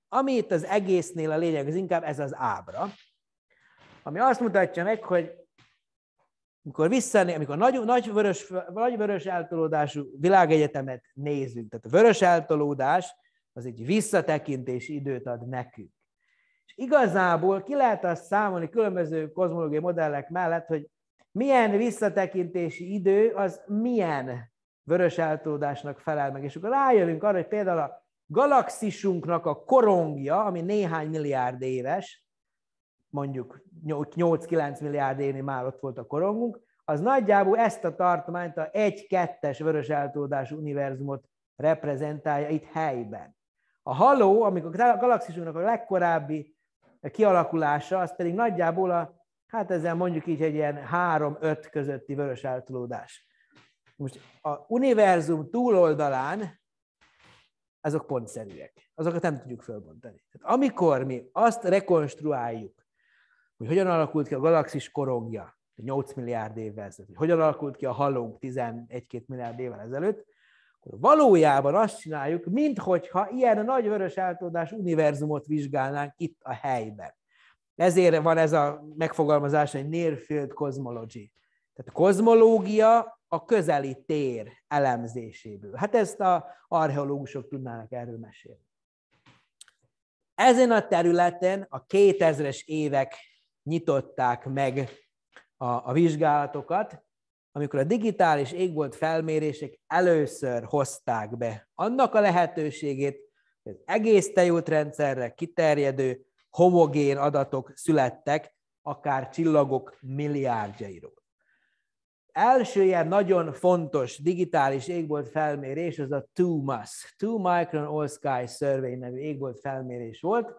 ami itt az egésznél a lényeg, az inkább ez az ábra, ami azt mutatja meg, hogy amikor visszané, amikor nagy, nagy, vörös, nagy vörös eltolódású világegyetemet nézünk, tehát a vörös eltolódás az egy visszatekintési időt ad nekünk igazából ki lehet azt számolni különböző kozmológiai modellek mellett, hogy milyen visszatekintési idő az milyen vörös eltódásnak felel meg. És akkor rájövünk arra, hogy például a galaxisunknak a korongja, ami néhány milliárd éves, mondjuk 8-9 milliárd évnél már ott volt a korongunk, az nagyjából ezt a tartományt, a 1-2-es vörös eltódás univerzumot reprezentálja itt helyben. A haló, amikor a galaxisunknak a legkorábbi kialakulása, az pedig nagyjából a, hát ezzel mondjuk így egy ilyen 3-5 közötti vörös eltolódás. Most a univerzum túloldalán azok pontszerűek. Azokat nem tudjuk fölbontani. Tehát amikor mi azt rekonstruáljuk, hogy hogyan alakult ki a galaxis korongja 8 milliárd évvel ezelőtt, hogy hogyan alakult ki a halunk 11-2 milliárd évvel ezelőtt, akkor valójában azt csináljuk, minthogyha ilyen a nagy vörös eltódás univerzumot vizsgálnánk itt a helyben. Ezért van ez a megfogalmazás, hogy near field cosmology. Tehát a kozmológia a közeli tér elemzéséből. Hát ezt a archeológusok tudnának erről mesélni. Ezen a területen a 2000-es évek nyitották meg a, a vizsgálatokat, amikor a digitális égbolt felmérések először hozták be annak a lehetőségét, hogy az egész tejútrendszerre kiterjedő homogén adatok születtek, akár csillagok milliárdjairól. Első ilyen nagyon fontos digitális égbolt felmérés az a 2MAS, 2 Micron All Sky Survey nevű égbolt felmérés volt.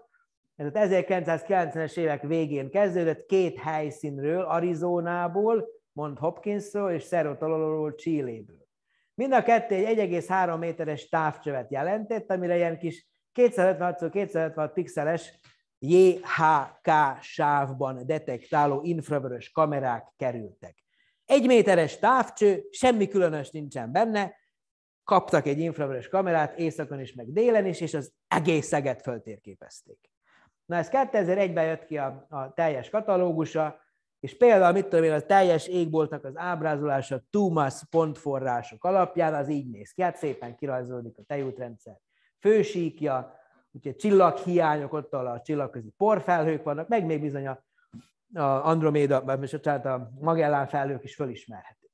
Ez 1990-es évek végén kezdődött két helyszínről, Arizonából, mond Hopkinsról, és Cerro Tololóról Csilléből. Mind a kettő egy 1,3 méteres távcsövet jelentett, amire ilyen kis 256 256 pixeles JHK sávban detektáló infravörös kamerák kerültek. Egy méteres távcső, semmi különös nincsen benne, kaptak egy infravörös kamerát éjszakon is, meg délen is, és az egész Szeget föltérképezték. Na ez 2001-ben jött ki a, a teljes katalógusa, és például, mit tudom én, a teljes égboltnak az ábrázolása Tumas pontforrások alapján az így néz ki. Hát szépen kirajzolódik a tejútrendszer fősíkja, úgyhogy csillaghiányok, ott a csillagközi porfelhők vannak, meg még bizony a, Androméda, tehát a Magellán felhők is fölismerhetők.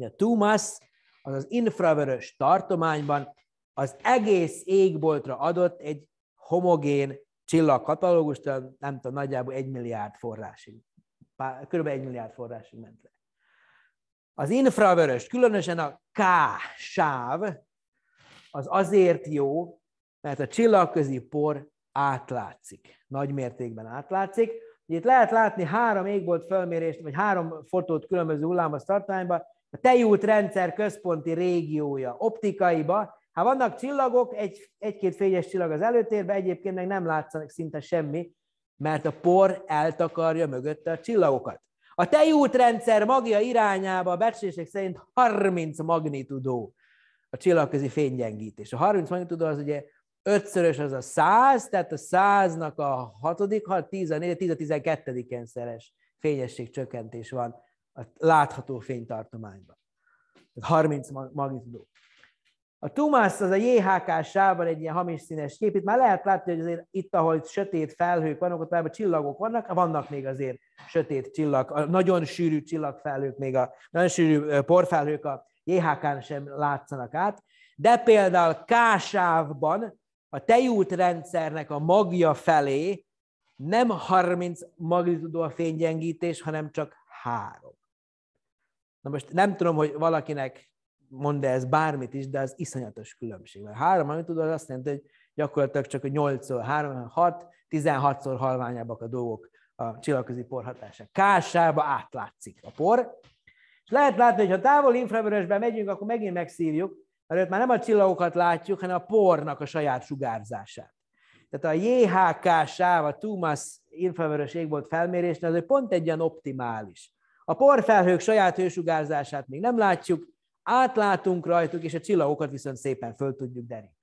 a Tumas, az az infravörös tartományban az egész égboltra adott egy homogén csillagkatalógust, nem tudom, nagyjából egy milliárd forrásig kb. 1 milliárd forrásig ment le. Az infravörös, különösen a K sáv, az azért jó, mert a csillagközi por átlátszik, nagy mértékben átlátszik. Itt lehet látni három égbolt felmérést, vagy három fotót különböző hullámos tartományban, a tejút rendszer központi régiója optikaiba, Hát vannak csillagok, egy, egy-két fényes csillag az előtérben, egyébként meg nem látszanak szinte semmi, mert a por eltakarja mögötte a csillagokat. A tejútrendszer magja irányába a becslések szerint 30 magnitudó a csillagközi fénygyengítés. A 30 magnitudó az ugye ötszörös az a 100, tehát a 100-nak a hatodik, 6, 10, a 4, 10, a 12 szeres fényesség csökkentés van a látható fénytartományban. 30 magnitudó. A Tumász az a JHK sávban egy ilyen hamis színes kép. Itt már lehet látni, hogy azért itt, ahol itt sötét felhők vannak, ott már csillagok vannak, vannak még azért sötét csillag, a nagyon sűrű csillagfelhők, még a nagyon sűrű porfelhők a JHK-n sem látszanak át. De például Kásávban a tejút rendszernek a magja felé nem 30 magnitudó a fénygyengítés, hanem csak három. Na most nem tudom, hogy valakinek mond ez bármit is, de az iszonyatos különbség. Mert három, amit tudod, azt jelenti, hogy gyakorlatilag csak 8-szor, 3, 6, 16-szor halványabbak a dolgok a csillagközi porhatása. Kássába átlátszik a por, és lehet látni, hogy ha távol infravörösben megyünk, akkor megint megszívjuk, mert ott már nem a csillagokat látjuk, hanem a pornak a saját sugárzását. Tehát a JHK sáv, a Tumas infravörös égbolt felmérésnél, az pont egy ilyen optimális. A porfelhők saját hősugárzását még nem látjuk, átlátunk rajtuk, és a csillagokat viszont szépen föl tudjuk deríteni.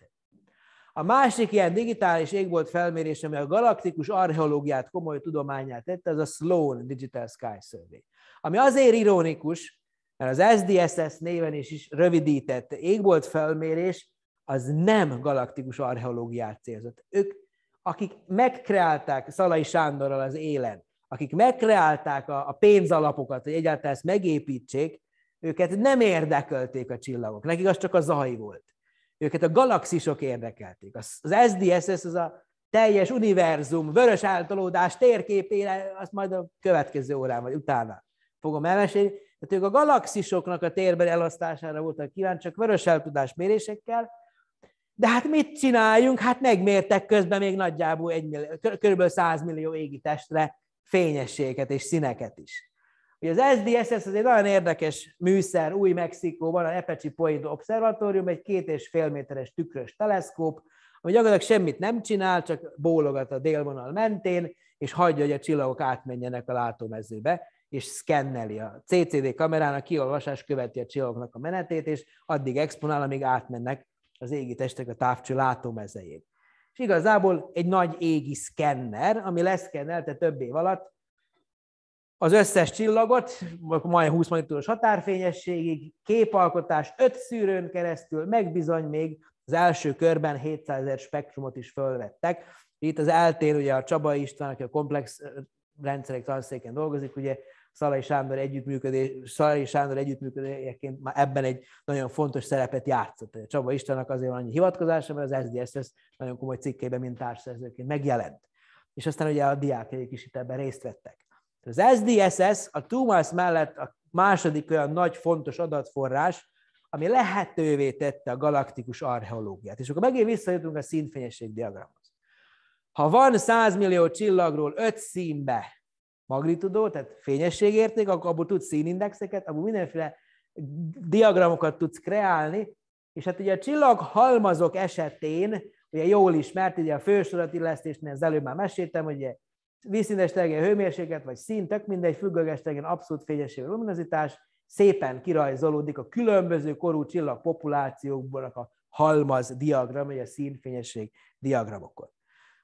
A másik ilyen digitális égbolt felmérés, ami a galaktikus archeológiát komoly tudományát tette, az a Sloan Digital Sky Survey. Ami azért ironikus, mert az SDSS néven is, is rövidített égbolt felmérés, az nem galaktikus archeológiát célzott. Ők, akik megkreálták Szalai Sándorral az élen, akik megkreálták a, a pénzalapokat, hogy egyáltalán ezt megépítsék, őket nem érdekelték a csillagok, nekik az csak a zaj volt. Őket a galaxisok érdekelték. Az SDSS az a teljes univerzum, vörös általódás térképére, azt majd a következő órán vagy utána fogom elmesélni. Tehát ők a galaxisoknak a térben elasztására voltak kíváncsiak, vörös eltudás mérésekkel, de hát mit csináljunk? Hát megmértek közben még nagyjából egy millió, kb. 100 millió égi testre fényességet és színeket is. Ugye az SDSS az egy nagyon érdekes műszer Új-Mexikóban, a Apache Point Observatórium, egy két és fél méteres tükrös teleszkóp, ami gyakorlatilag semmit nem csinál, csak bólogat a délvonal mentén, és hagyja, hogy a csillagok átmenjenek a látómezőbe, és szkenneli a CCD kamerán, a kiolvasás követi a csillagoknak a menetét, és addig exponál, amíg átmennek az égi testek a távcső látómezőjét. És igazából egy nagy égi szkenner, ami leszkennelte több év alatt az összes csillagot, majd 20 magnitudos határfényességig, képalkotás öt szűrőn keresztül, meg bizony még az első körben 700 ezer spektrumot is fölvettek. Itt az eltér, ugye a Csaba István, aki a komplex rendszerek tanszéken dolgozik, ugye Szalai Sándor, együttműködés, Szalai Sándor együttműködéseként már ebben egy nagyon fontos szerepet játszott. Csaba Istvánnak azért van annyi hivatkozása, mert az SDSS nagyon komoly cikkeiben, mint társszerzőként megjelent. És aztán ugye a diákjaik is itt ebben részt vettek. Az SDSS a TUMAS mellett a második olyan nagy fontos adatforrás, ami lehetővé tette a galaktikus archeológiát. És akkor megint visszajutunk a színfényesség diagramhoz. Ha van 100 millió csillagról 5 színbe magnitudó, tehát fényességérték, akkor abból tudsz színindexeket, abból mindenféle diagramokat tudsz kreálni, és hát ugye a csillaghalmazok esetén, ugye jól ismert, ugye a fősorat illesztésnél az előbb már meséltem, hogy vízszínes legyen hőmérséklet, vagy szintek, mindegy, függőleges legyen abszolút fényesség, luminozitás, szépen kirajzolódik a különböző korú csillag populációkból a halmaz diagram, vagy a színfényesség diagramokon.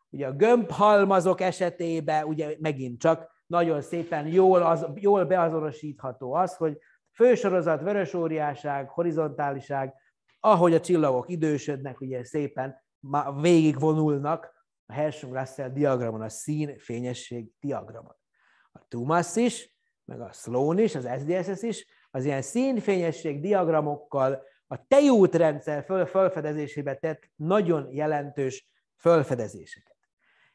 Ugye a gömbhalmazok esetében ugye megint csak nagyon szépen jól, az, jól beazonosítható az, hogy fősorozat, vörösóriáság, horizontáliság, ahogy a csillagok idősödnek, ugye szépen végigvonulnak a Herschel-Russell diagramon, a szín fényesség diagramon. A Thomas is, meg a Sloan is, az SDSS is, az ilyen színfényesség diagramokkal a tejútrendszer föl, fölfedezésébe tett nagyon jelentős fölfedezéseket.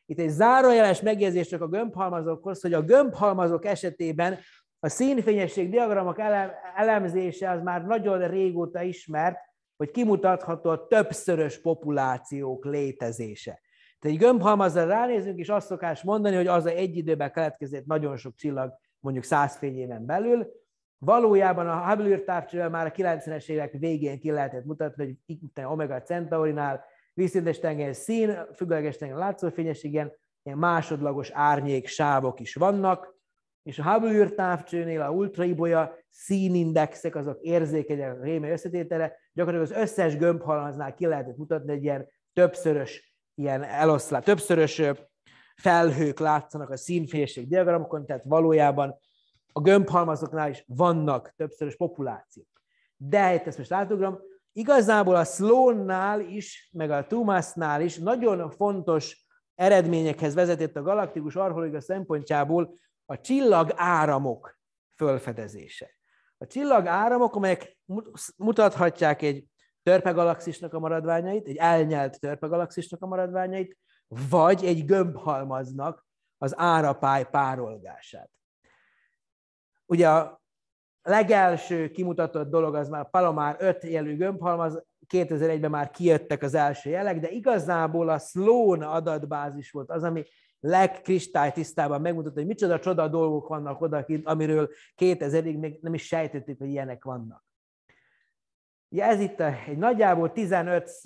Itt egy zárójeles megjegyzés csak a gömbhalmazokhoz, hogy a gömbhalmazok esetében a színfényesség diagramok ele- elemzése az már nagyon régóta ismert, hogy kimutatható a többszörös populációk létezése. Tehát egy gömbhalmazra ránézünk, és azt szokás mondani, hogy az a egy időben keletkezett nagyon sok csillag, mondjuk száz fényében belül. Valójában a Hubble űrtávcsővel már a 90-es évek végén ki lehetett mutatni, hogy Omega Centaurinál vízszintes tengely szín, függőleges tengely látszófényességen, ilyen másodlagos árnyék sávok is vannak, és a Hubble űrtávcsőnél a ultraibolya színindexek, azok érzékenyek a rémely összetétele, gyakorlatilag az összes gömbhalmaznál ki lehetett mutatni egy ilyen többszörös ilyen eloszlás, többszörös felhők látszanak a színfélség diagramokon, tehát valójában a gömbhalmazoknál is vannak többszörös populációk. De itt hát ezt most látogram, igazából a Sloan-nál is, meg a Tumasnál is nagyon fontos eredményekhez vezetett a galaktikus archeológia szempontjából a csillagáramok fölfedezése. A csillagáramok, amelyek mutathatják egy törpegalaxisnak a maradványait, egy elnyelt törpegalaxisnak a maradványait, vagy egy gömbhalmaznak az árapály párolgását. Ugye a legelső kimutatott dolog az már Palomár 5 jelű gömbhalmaz, 2001-ben már kijöttek az első jelek, de igazából a Sloan adatbázis volt az, ami legkristálytisztában megmutatta, hogy micsoda csoda dolgok vannak odakint, amiről 2000-ig még nem is sejtették, hogy ilyenek vannak. Ugye ez itt egy nagyjából 15 x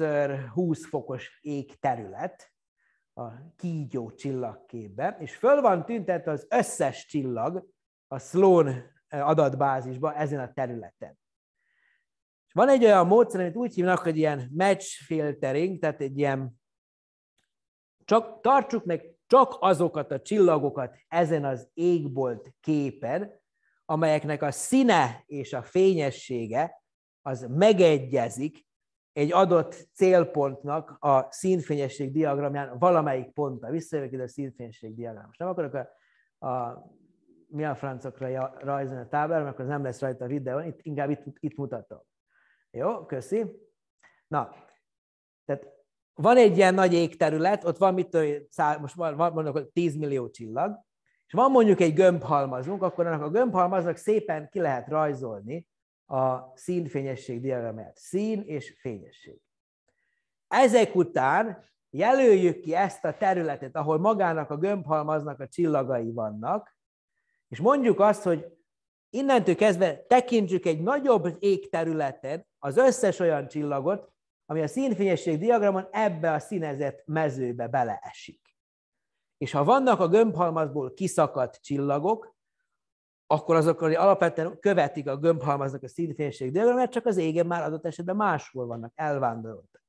20 fokos égterület a kígyó csillagképben, és föl van tüntetve az összes csillag a Sloan eh, adatbázisba ezen a területen. van egy olyan módszer, amit úgy hívnak, hogy ilyen match filtering, tehát egy ilyen csak tartsuk meg csak azokat a csillagokat ezen az égbolt képen, amelyeknek a színe és a fényessége az megegyezik egy adott célpontnak a színfényesség diagramján valamelyik ponttal. Visszajövök ide a színfényesség diagram. Most nem akarok a, a mi a francokra rajzolni a táblára, mert akkor nem lesz rajta a videó, itt, inkább itt, itt mutatom. Jó, köszi. Na, tehát van egy ilyen nagy égterület, ott van mit, most mondok, mondjuk 10 millió csillag, és van mondjuk egy gömbhalmazunk, akkor annak a gömbhalmaznak szépen ki lehet rajzolni a színfényesség diagramját. Szín és fényesség. Ezek után jelöljük ki ezt a területet, ahol magának a gömbhalmaznak a csillagai vannak, és mondjuk azt, hogy innentől kezdve tekintsük egy nagyobb égterületen az összes olyan csillagot, ami a színfényesség diagramon ebbe a színezett mezőbe beleesik. És ha vannak a gömbhalmazból kiszakadt csillagok, akkor azok alapvetően követik a gömbhalmaznak a színfénység diagramját, csak az égen már adott esetben máshol vannak, elvándoroltak.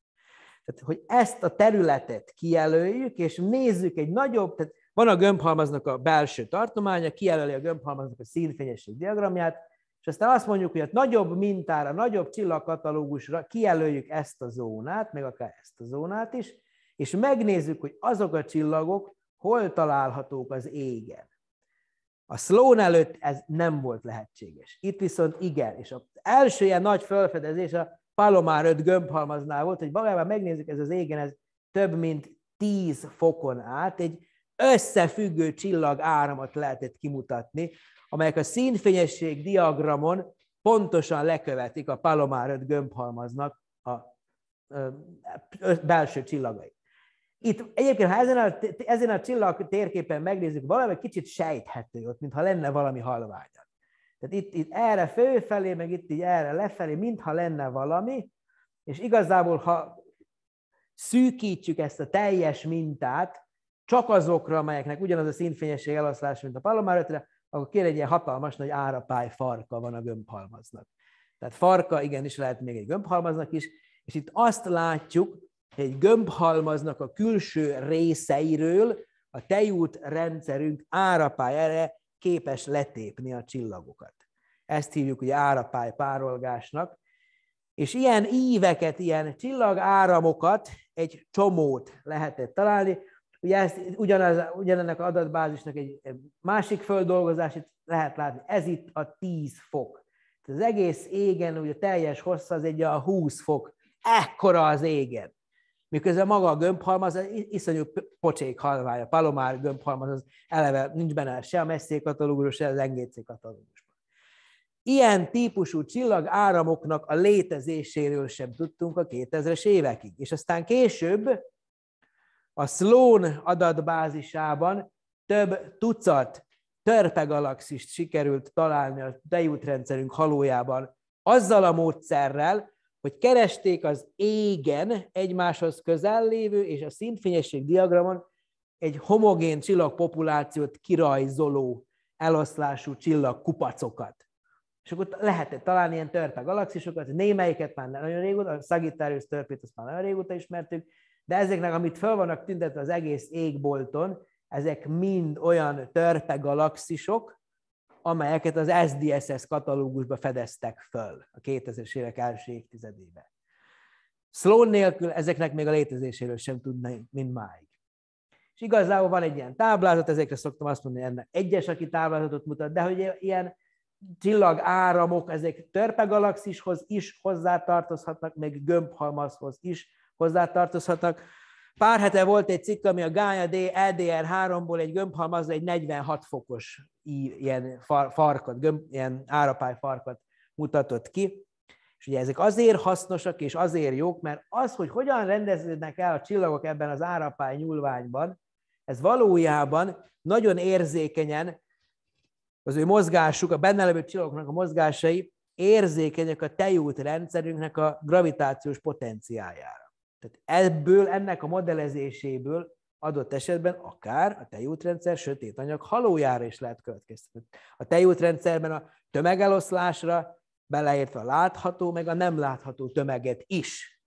Tehát, hogy ezt a területet kijelöljük, és nézzük egy nagyobb, tehát van a gömbhalmaznak a belső tartománya, kijelöli a gömbhalmaznak a színfényesség diagramját, és aztán azt mondjuk, hogy a nagyobb mintára, nagyobb csillagkatalógusra kijelöljük ezt a zónát, meg akár ezt a zónát is, és megnézzük, hogy azok a csillagok hol találhatók az égen. A Sloan előtt ez nem volt lehetséges. Itt viszont igen, és az első ilyen nagy felfedezés a Palomar 5 gömbhalmaznál volt, hogy valójában megnézzük, ez az égen, ez több mint 10 fokon át, egy összefüggő csillag áramot lehetett kimutatni, amelyek a színfényesség diagramon pontosan lekövetik a Palomar 5 gömbhalmaznak a belső csillagai. Itt egyébként, ha ezen a, ezen a csillag térképen megnézzük, valami kicsit sejthető ott, mintha lenne valami halványa. Tehát itt, itt erre főfelé, meg itt így erre lefelé, mintha lenne valami, és igazából, ha szűkítjük ezt a teljes mintát, csak azokra, amelyeknek ugyanaz a színfényesség eloszlás, mint a palomár ötre, akkor kér egy ilyen hatalmas nagy árapály farka van a gömbhalmaznak. Tehát farka igenis lehet még egy gömbhalmaznak is, és itt azt látjuk, egy gömbhalmaznak a külső részeiről a tejút rendszerünk árapályára képes letépni a csillagokat. Ezt hívjuk ugye árapály párolgásnak, és ilyen íveket, ilyen csillagáramokat, egy csomót lehetett találni. Ugye ezt, ugyanaz, ugyanennek az adatbázisnak egy másik itt lehet látni. Ez itt a 10 fok. Az egész égen, ugye a teljes hossza az egy a 20 fok. Ekkora az égen. Miközben maga a gömbhalmaz, az iszonyú pocsék halványa, palomár gömbhalmaz, az eleve nincs benne se a messzékatalógus, se az engédszékatalógusban. Ilyen típusú csillagáramoknak a létezéséről sem tudtunk a 2000-es évekig. És aztán később a Sloan adatbázisában több tucat törpegalaxist sikerült találni a tejútrendszerünk halójában azzal a módszerrel, hogy keresték az égen egymáshoz közel lévő és a színfényesség diagramon egy homogén csillagpopulációt kirajzoló eloszlású csillagkupacokat. És akkor lehetett találni ilyen törpe galaxisokat, némelyiket már nagyon régóta, a Sagittarius törpét azt már nagyon régóta ismertük, de ezeknek, amit fel vannak tüntetve az egész égbolton, ezek mind olyan törpe galaxisok, amelyeket az SDSS katalógusba fedeztek föl a 2000-es évek első évtizedébe. Sloan nélkül ezeknek még a létezéséről sem tudnánk, mint máig. És igazából van egy ilyen táblázat, ezekre szoktam azt mondani, ennek egyes, aki táblázatot mutat, de hogy ilyen csillagáramok, ezek törpegalaxishoz is hozzátartozhatnak, meg gömbhalmazhoz is hozzátartozhatnak. Pár hete volt egy cikk, ami a Gaia D LDR3-ból e egy gömbhalmaz, egy 46 fokos ilyen farkat, gömb, ilyen árapály farkat mutatott ki. És ugye ezek azért hasznosak és azért jók, mert az, hogy hogyan rendeződnek el a csillagok ebben az árapály nyúlványban, ez valójában nagyon érzékenyen az ő mozgásuk, a benne levő csillagoknak a mozgásai érzékenyek a tejút rendszerünknek a gravitációs potenciájára. Tehát ebből, ennek a modellezéséből adott esetben akár a tejútrendszer sötét anyag halójára is lehet következtetni. A tejútrendszerben a tömegeloszlásra, beleértve a látható, meg a nem látható tömeget is.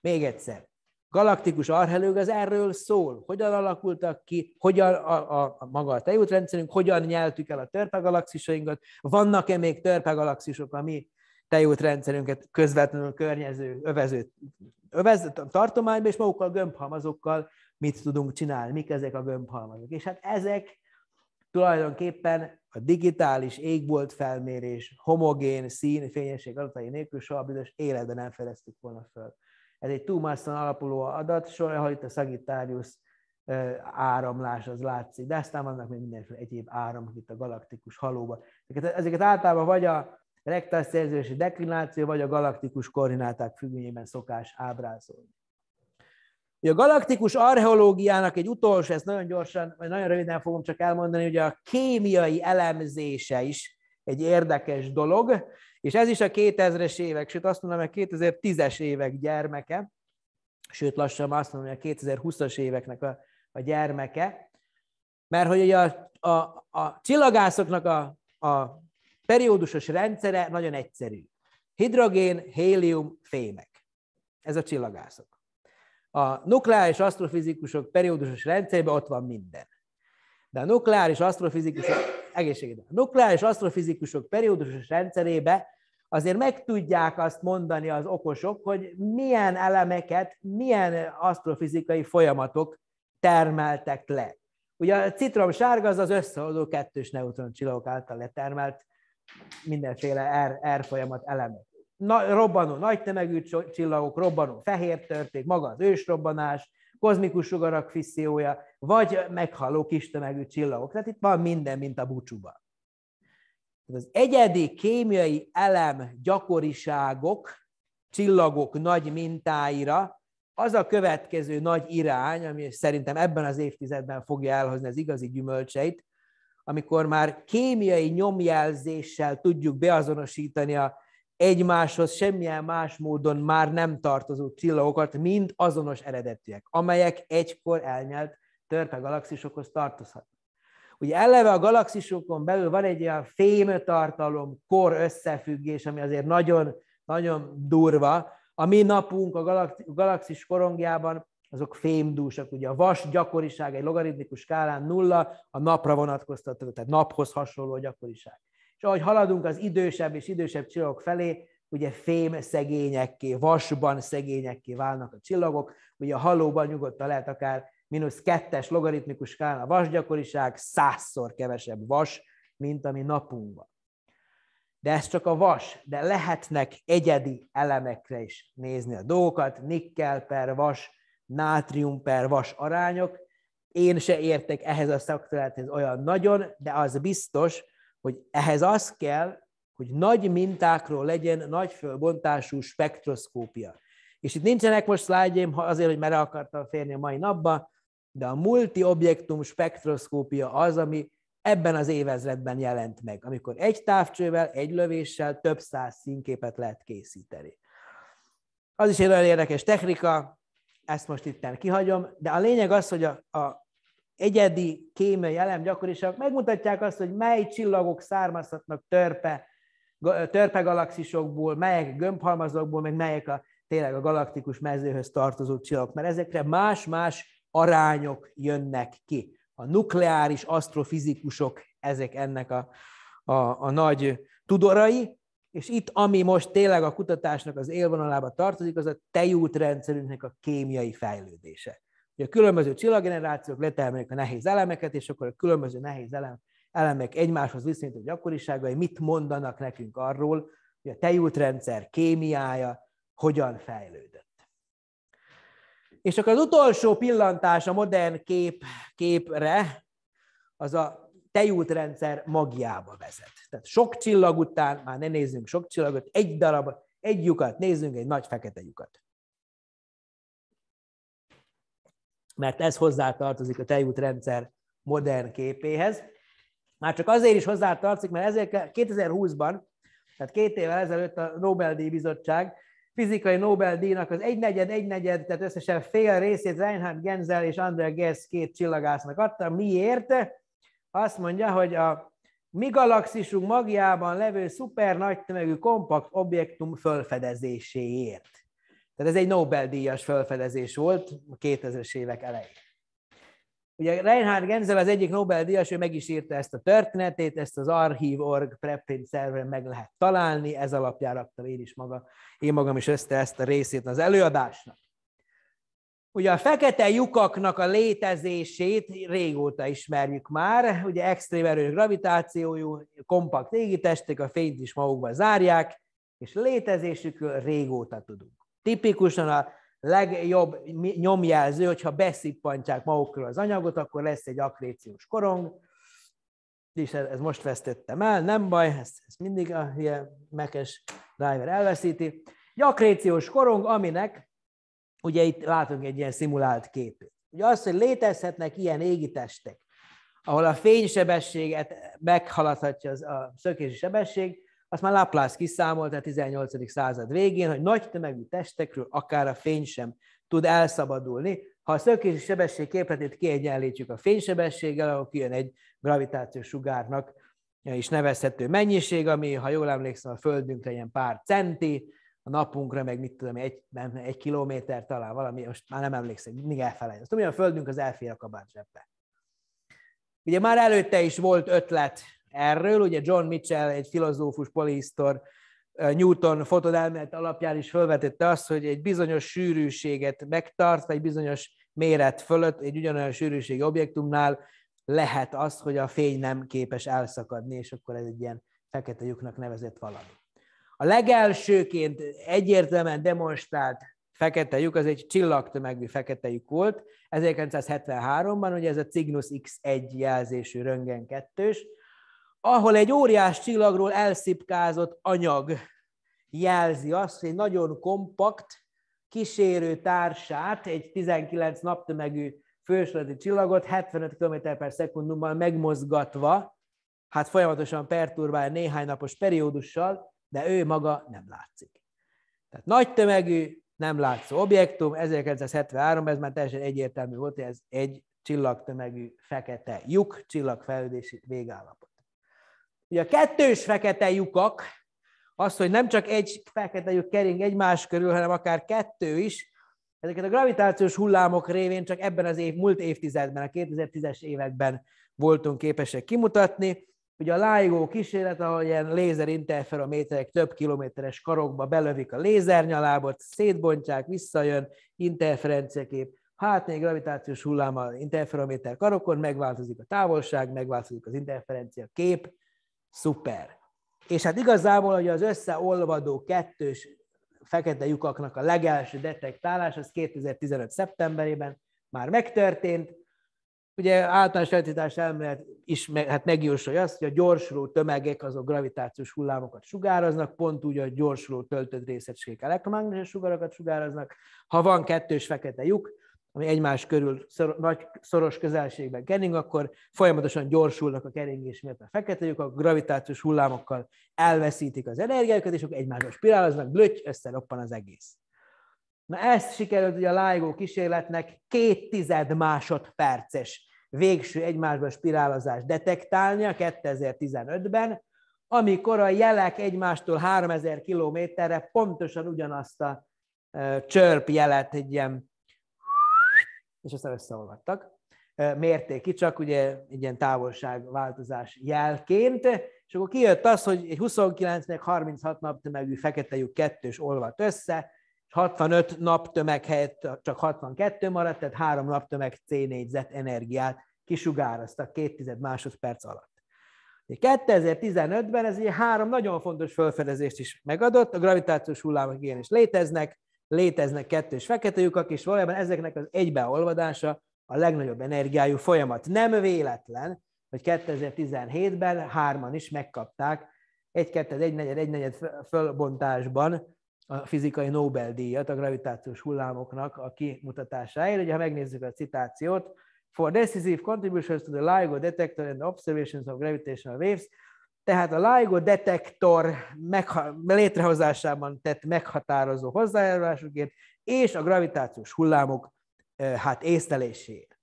Még egyszer, galaktikus arhelőg az erről szól, hogyan alakultak ki, hogyan a, a, a maga a tejútrendszerünk, hogyan nyeltük el a törpegalaxisainkat, vannak-e még törpegalaxisok ami tejútrendszerünket közvetlenül környező, övező övezet, tartományba, és magukkal a gömbhalmazokkal mit tudunk csinálni, mik ezek a gömbhalmazok. És hát ezek tulajdonképpen a digitális égbolt felmérés, homogén szín, fényesség adatai nélkül soha bizonyos életben nem fedeztük volna föl. Ez egy túlmászon alapuló adat, soha, ha itt a Sagittarius áramlás az látszik, de aztán vannak még mindenféle egyéb áramok itt a galaktikus halóban. Ezeket, ezeket általában vagy a rektászerződési deklináció vagy a galaktikus koordináták függvényében szokás ábrázolni. A galaktikus archeológiának egy utolsó, ezt nagyon gyorsan, vagy nagyon röviden fogom csak elmondani, hogy a kémiai elemzése is egy érdekes dolog, és ez is a 2000-es évek, sőt azt mondom, a 2010-es évek gyermeke, sőt lassan azt mondom, hogy a 2020-as éveknek a, a gyermeke, mert hogy a, a, a csillagászoknak a, a Periódusos rendszere nagyon egyszerű. Hidrogén, hélium, fémek. Ez a csillagászok. A nukleáris asztrofizikusok periódusos rendszerében ott van minden. De a nukleáris asztrofizikusok, egészségedre, a nukleáris asztrofizikusok periódusos rendszerébe azért meg tudják azt mondani az okosok, hogy milyen elemeket, milyen asztrofizikai folyamatok termeltek le. Ugye a citrom sárga az az összeadó kettős neutron csillagok által letermelt mindenféle r er, folyamat elemek. Na, robbanó nagy tömegű csillagok, robbanó fehér törték, maga az ősrobbanás, kozmikus sugarak fissziója, vagy meghaló kis tömegű csillagok. Tehát itt van minden, mint a búcsúban. Az egyedi kémiai elem gyakoriságok, csillagok nagy mintáira, az a következő nagy irány, ami szerintem ebben az évtizedben fogja elhozni az igazi gyümölcseit, amikor már kémiai nyomjelzéssel tudjuk beazonosítani a egymáshoz semmilyen más módon már nem tartozó csillagokat, mind azonos eredetűek, amelyek egykor elnyelt törpe galaxisokhoz tartozhatnak. Ugye eleve a galaxisokon belül van egy olyan fémtartalom, kor összefüggés, ami azért nagyon, nagyon durva. A mi napunk a galaxis korongjában azok fémdúsak. Ugye a vas gyakoriság egy logaritmikus skálán nulla, a napra vonatkoztató, tehát naphoz hasonló a gyakoriság. És ahogy haladunk az idősebb és idősebb csillagok felé, ugye fém szegényekké, vasban szegényekké válnak a csillagok, ugye a halóban nyugodtan lehet akár mínusz kettes logaritmikus skálán a vas gyakoriság százszor kevesebb vas, mint ami napunkban. De ez csak a vas, de lehetnek egyedi elemekre is nézni a dolgokat, nikkel per vas nátrium per vas arányok. Én se értek ehhez a szakterülethez olyan nagyon, de az biztos, hogy ehhez az kell, hogy nagy mintákról legyen nagy fölbontású spektroszkópia. És itt nincsenek most szlájdjaim, azért, hogy merre akartam férni a mai napba, de a multiobjektum spektroszkópia az, ami ebben az évezredben jelent meg, amikor egy távcsővel, egy lövéssel több száz színképet lehet készíteni. Az is egy nagyon érdekes technika, ezt most itten kihagyom, de a lényeg az, hogy a, a egyedi kémiai gyakorisak megmutatják azt, hogy mely csillagok származhatnak törpe, törpe galaxisokból, melyek gömbhalmazokból, meg melyek a, tényleg a galaktikus mezőhöz tartozó csillagok, mert ezekre más-más arányok jönnek ki. A nukleáris asztrofizikusok ezek ennek a, a, a nagy tudorai, és itt, ami most tényleg a kutatásnak az élvonalába tartozik, az a tejútrendszerünknek a kémiai fejlődése. Ugye a különböző csillaggenerációk letermelik a nehéz elemeket, és akkor a különböző nehéz elem, elemek egymáshoz viszonyító gyakoriságai mit mondanak nekünk arról, hogy a tejútrendszer kémiája hogyan fejlődött. És akkor az utolsó pillantás a modern kép, képre, az a tejútrendszer magjába vezet. Tehát sok csillag után már ne nézzünk sok csillagot, egy darab, egy lyukat, nézzünk egy nagy fekete lyukat. Mert ez hozzátartozik a tejútrendszer modern képéhez. Már csak azért is hozzátartozik, mert 2020-ban, tehát két évvel ezelőtt a Nobel-díj bizottság fizikai Nobel-díjnak az egynegyed, egynegyed, tehát összesen fél részét Reinhard Genzel és André Gess két csillagásznak adta. Miért? azt mondja, hogy a mi galaxisunk magjában levő szuper nagy tömegű kompakt objektum fölfedezéséért. Tehát ez egy Nobel-díjas fölfedezés volt a 2000-es évek elején. Ugye Reinhard Genzel az egyik Nobel-díjas, ő meg is írta ezt a történetét, ezt az archív.org preprint szerveren meg lehet találni, ez alapján raktam én is maga, én magam is össze ezt a részét az előadásnak. Ugye a fekete lyukaknak a létezését régóta ismerjük már, ugye extrém erős gravitációjú, kompakt égitestek, a fényt is magukba zárják, és létezésükről régóta tudunk. Tipikusan a legjobb nyomjelző, hogyha beszippantják magukról az anyagot, akkor lesz egy akréciós korong, és ez most vesztettem el, nem baj, ezt, ezt mindig a ilyen mekes driver elveszíti. Egy akréciós korong, aminek ugye itt látunk egy ilyen szimulált képét. Ugye az, hogy létezhetnek ilyen égitestek, ahol a fénysebességet meghaladhatja az, a szökési sebesség, azt már Laplace kiszámolta a 18. század végén, hogy nagy tömegű testekről akár a fény sem tud elszabadulni. Ha a szökési sebesség képletét kiegyenlítjük a fénysebességgel, akkor kijön egy gravitációs sugárnak is nevezhető mennyiség, ami, ha jól emlékszem, a Földünkre ilyen pár centi, a napunkra, meg mit tudom, egy, nem, egy kilométer talán valami, most már nem emlékszem, mindig elfelejtem. Tudom, hogy a földünk az elfér a kabát zsebbe. Ugye már előtte is volt ötlet erről, ugye John Mitchell, egy filozófus, polihisztor, Newton fotodelmélet alapján is felvetette azt, hogy egy bizonyos sűrűséget megtart, egy bizonyos méret fölött, egy ugyanolyan sűrűségi objektumnál lehet az, hogy a fény nem képes elszakadni, és akkor ez egy ilyen fekete lyuknak nevezett valami. A legelsőként egyértelműen demonstrált fekete lyuk, az egy csillagtömegű fekete lyuk volt, 1973-ban, ugye ez a Cygnus X1 jelzésű röntgen kettős, ahol egy óriás csillagról elszipkázott anyag jelzi azt, hogy egy nagyon kompakt kísérő társát, egy 19 naptömegű fősorati csillagot 75 km per szekundummal megmozgatva, hát folyamatosan perturbál néhány napos periódussal, de ő maga nem látszik. Tehát nagy tömegű, nem látszó objektum, 1973, ez már teljesen egyértelmű volt, hogy ez egy csillagtömegű fekete lyuk, csillagfejlődési végállapot. Ugye a kettős fekete lyukak, az, hogy nem csak egy fekete lyuk kering egymás körül, hanem akár kettő is, ezeket a gravitációs hullámok révén csak ebben az év, múlt évtizedben, a 2010-es években voltunk képesek kimutatni. Ugye a lájgó kísérlet, ahol ilyen lézerinterferométerek több kilométeres karokba belövik a lézernyalábot, szétbontják, visszajön, interferenciakép, hát még gravitációs hullám a interferométer karokon, megváltozik a távolság, megváltozik az interferencia kép, szuper. És hát igazából, hogy az összeolvadó kettős fekete lyukaknak a legelső detektálás, az 2015. szeptemberében már megtörtént, Ugye általános relativitás elmélet is meg, hát megjósolja azt, hogy a gyorsuló tömegek azok gravitációs hullámokat sugároznak, pont úgy, hogy gyorsuló töltött részecskék elektromágneses sugarakat sugároznak. Ha van kettős fekete lyuk, ami egymás körül szor, nagy szoros közelségben kering, akkor folyamatosan gyorsulnak a keringés miatt a fekete lyuk, a gravitációs hullámokkal elveszítik az energiájukat, és akkor egymásra spiráloznak, blöty, összeroppan az egész. Na ezt sikerült ugye a lájgó kísérletnek két tized másodperces végső egymásba spirálozást detektálnia 2015-ben, amikor a jelek egymástól 3000 kilométerre pontosan ugyanazt a csörp jelet, egy ilyen, és aztán összeolvadtak, mérték ki, csak ugye egy ilyen távolságváltozás jelként, és akkor kijött az, hogy egy 29 36 nap tömegű fekete lyuk kettős olvat össze, 65 nap tömeg helyett csak 62 maradt, tehát három nap tömeg C négyzet energiát kisugároztak 2 másodperc alatt. 2015-ben ez egy három nagyon fontos felfedezést is megadott, a gravitációs hullámok igenis léteznek, léteznek kettős fekete lyukak, és valójában ezeknek az egybeolvadása a legnagyobb energiájú folyamat. Nem véletlen, hogy 2017-ben hárman is megkapták egy ketted, egy negyed, egy negyed fölbontásban a fizikai Nobel-díjat a gravitációs hullámoknak a kimutatásáért. Ugye, ha megnézzük a citációt, for decisive contributions to the LIGO detector and observations of gravitational waves, tehát a LIGO detektor létrehozásában tett meghatározó hozzájárulásukért, és a gravitációs hullámok hát észleléséért.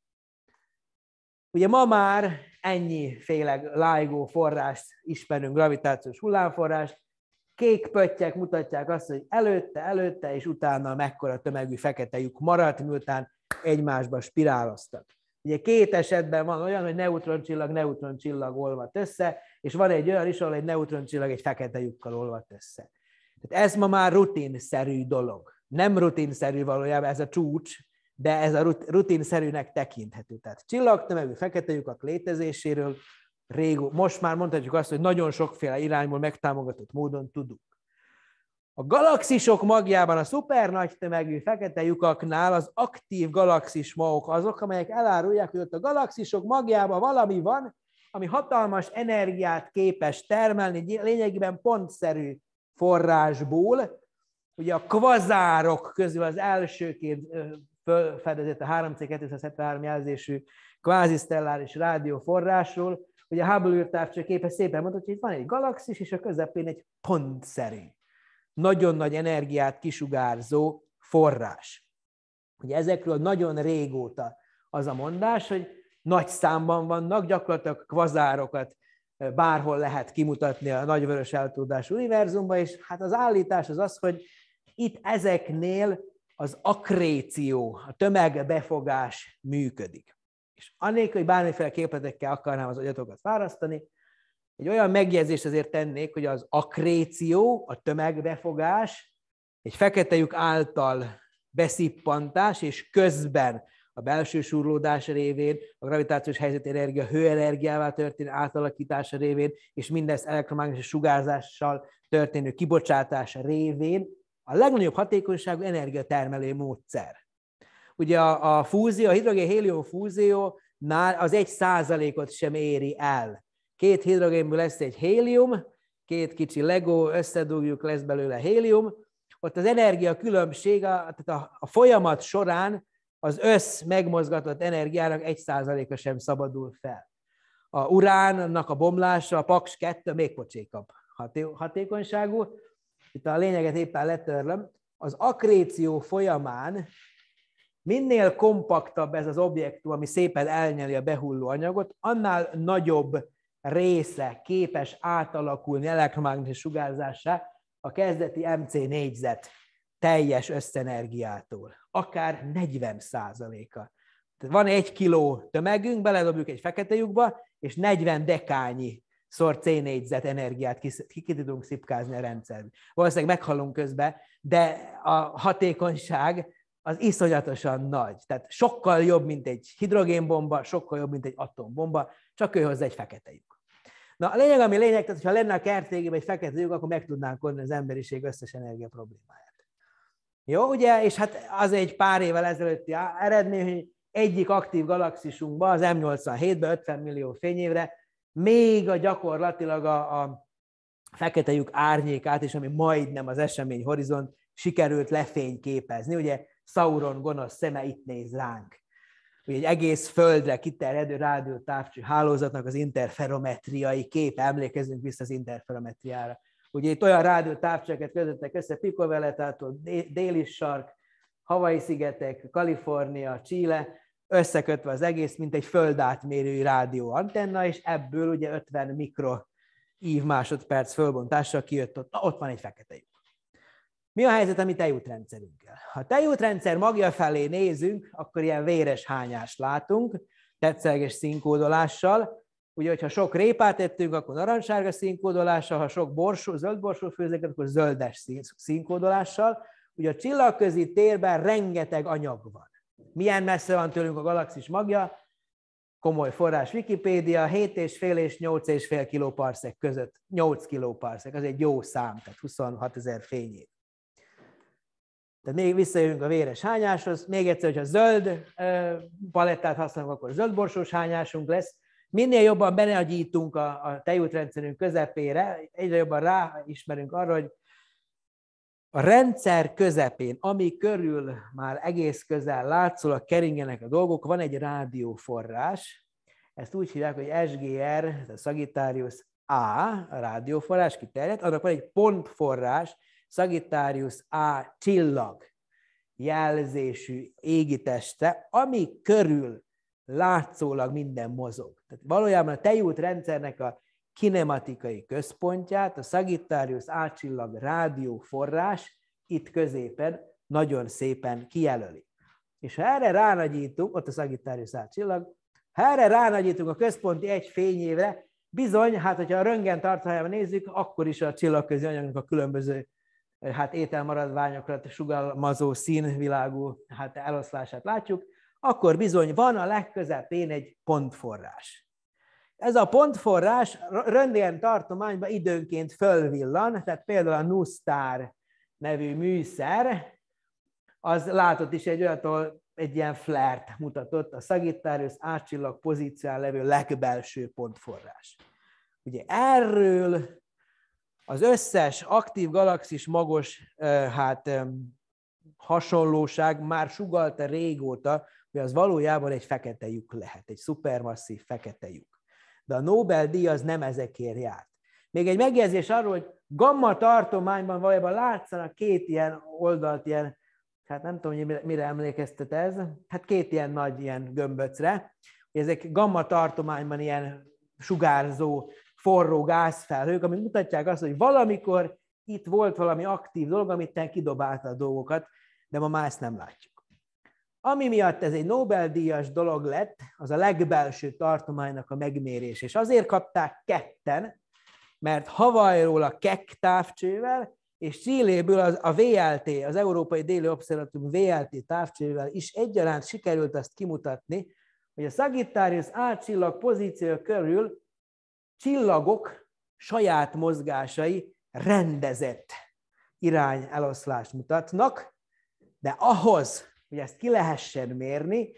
Ugye ma már ennyi ennyiféle LIGO forrást ismerünk, gravitációs hullámforrást, kék pöttyek mutatják azt, hogy előtte, előtte, és utána mekkora tömegű fekete lyuk maradt, miután egymásba spiráloztak. Ugye két esetben van olyan, hogy neutroncsillag neutroncsillag olvat össze, és van egy olyan is, ahol egy neutroncsillag egy fekete lyukkal olvat össze. Tehát ez ma már rutinszerű dolog. Nem rutinszerű valójában ez a csúcs, de ez a rutinszerűnek tekinthető. Tehát csillagtömegű fekete lyukak létezéséről régó, most már mondhatjuk azt, hogy nagyon sokféle irányból megtámogatott módon tudunk. A galaxisok magjában a szuper nagy tömegű fekete lyukaknál az aktív galaxis magok azok, amelyek elárulják, hogy ott a galaxisok magjában valami van, ami hatalmas energiát képes termelni, lényegében pontszerű forrásból. Ugye a kvazárok közül az elsőként fölfedezett a 3C273 jelzésű kvázisztelláris rádióforrásról, hogy a Hubble képe szépen mutatja, hogy itt van egy galaxis, és a közepén egy pontszerű, nagyon nagy energiát kisugárzó forrás. Ugye ezekről nagyon régóta az a mondás, hogy nagy számban vannak, gyakorlatilag kvazárokat eh, bárhol lehet kimutatni a nagyvörös eltudás univerzumban, és hát az állítás az az, hogy itt ezeknél az akréció, a tömegbefogás működik és annélkül, hogy bármiféle képletekkel akarnám az agyatokat fárasztani, egy olyan megjegyzést azért tennék, hogy az akréció, a tömegbefogás, egy fekete lyuk által beszippantás, és közben a belső surlódás révén, a gravitációs helyzetenergia hőenergiává történő átalakítása révén, és mindezt elektromágneses sugárzással történő kibocsátása révén a legnagyobb hatékonyságú energiatermelő módszer. Ugye a, a fúzió, a hidrogén-hélium fúziónál az egy százalékot sem éri el. Két hidrogénből lesz egy hélium, két kicsi legó, összedugjuk, lesz belőle hélium. Ott az energia különbség, a, tehát a, a folyamat során az össz megmozgatott energiának egy százaléka sem szabadul fel. A uránnak a bomlása, a paks 2 még pocsékabb hatékonyságú. Itt a lényeget éppen letörlöm. Az akréció folyamán Minél kompaktabb ez az objektum, ami szépen elnyeli a behulló anyagot, annál nagyobb része képes átalakulni elektromágneses sugárzásá a kezdeti MC négyzet teljes összenergiától, akár 40 százaléka. Van egy kiló tömegünk, beledobjuk egy fekete lyukba, és 40 dekányi szor C négyzet energiát ki, ki tudunk szipkázni a rendszerbe. Valószínűleg meghalunk közben, de a hatékonyság az iszonyatosan nagy. Tehát sokkal jobb, mint egy hidrogénbomba, sokkal jobb, mint egy atombomba, csak ő hozzá egy fekete lyuk. Na, a lényeg, ami lényeg, tehát ha lenne a kertégében egy fekete lyuk, akkor meg tudnánk oldani az emberiség összes energia problémáját. Jó, ugye, és hát az egy pár évvel ezelőtti eredmény, hogy egyik aktív galaxisunkban, az M87-ben 50 millió fényévre, még a gyakorlatilag a, a fekete lyuk árnyékát is, ami majdnem az esemény horizont, sikerült lefényképezni. Ugye Sauron gonosz szeme itt néz ránk. Ugye egy egész földre kiterjedő rádió távcső hálózatnak az interferometriai kép, emlékezünk vissza az interferometriára. Ugye itt olyan rádió távcsöket közöttek össze, Veletától, déli sark, Havai szigetek, Kalifornia, Chile, összekötve az egész, mint egy földátmérői rádió antenna, és ebből ugye 50 mikro ív másodperc fölbontással kijött, ott, na, ott van egy fekete lyuk. Mi a helyzet a mi tejútrendszerünkkel? Ha a tejútrendszer magja felé nézünk, akkor ilyen véres hányást látunk, tetszelges színkódolással. Ugye, hogyha sok répát ettünk, akkor narancssárga színkódolással, ha sok borsó, zöld borsó főzéket, akkor zöldes színkódolással. Ugye a csillagközi térben rengeteg anyag van. Milyen messze van tőlünk a galaxis magja? Komoly forrás Wikipédia, 7,5 és 8,5 kiloparszek között, 8 kiloparszek, az egy jó szám, tehát 26 ezer fényét. Tehát még visszajövünk a véres hányáshoz, még egyszer, hogyha zöld palettát használunk, akkor borsós hányásunk lesz. Minél jobban benagyítunk a, a tejútrendszerünk közepére, egyre jobban ráismerünk arra, hogy a rendszer közepén, ami körül már egész közel látszólag keringenek a dolgok, van egy rádióforrás, ezt úgy hívják, hogy SGR, ez a Sagittarius A, a rádióforrás kiterjedt, annak van egy pontforrás, Sagittarius A csillag jelzésű égiteste, ami körül látszólag minden mozog. Tehát valójában a tejút rendszernek a kinematikai központját, a Sagittarius A csillag rádióforrás itt középen nagyon szépen kijelöli. És ha erre ránagyítunk, ott a Sagittarius A csillag, ha erre ránagyítunk a központi egy fényévre, bizony, hát hogyha a röntgen tartalmában nézzük, akkor is a csillagközi anyagnak a különböző hát ételmaradványokat sugalmazó színvilágú hát eloszlását látjuk, akkor bizony van a legközepén egy pontforrás. Ez a pontforrás Röntgen tartományban időnként fölvillan, tehát például a Nusztár nevű műszer, az látott is egy olyatól egy ilyen flert mutatott, a Sagittarius átcsillag pozícián levő legbelső pontforrás. Ugye erről az összes aktív galaxis magos hát, hasonlóság már sugalta régóta, hogy az valójában egy fekete lyuk lehet, egy szupermasszív fekete lyuk. De a Nobel-díj az nem ezekért járt. Még egy megjegyzés arról, hogy gamma tartományban valójában látszanak két ilyen oldalt, ilyen, hát nem tudom, hogy mire, mire emlékeztet ez, hát két ilyen nagy ilyen gömböcre, ezek gamma tartományban ilyen sugárzó forró gázfelhők, amik mutatják azt, hogy valamikor itt volt valami aktív dolog, amit te kidobálta a dolgokat, de ma már ezt nem látjuk. Ami miatt ez egy Nobel-díjas dolog lett, az a legbelső tartománynak a megmérés. És azért kapták ketten, mert Havajról a kek távcsővel, és Csilléből az, a VLT, az Európai Déli Obszervatórium VLT távcsővel is egyaránt sikerült azt kimutatni, hogy a Sagittarius A csillag pozíció körül csillagok saját mozgásai rendezett irány eloszlást mutatnak, de ahhoz, hogy ezt ki lehessen mérni,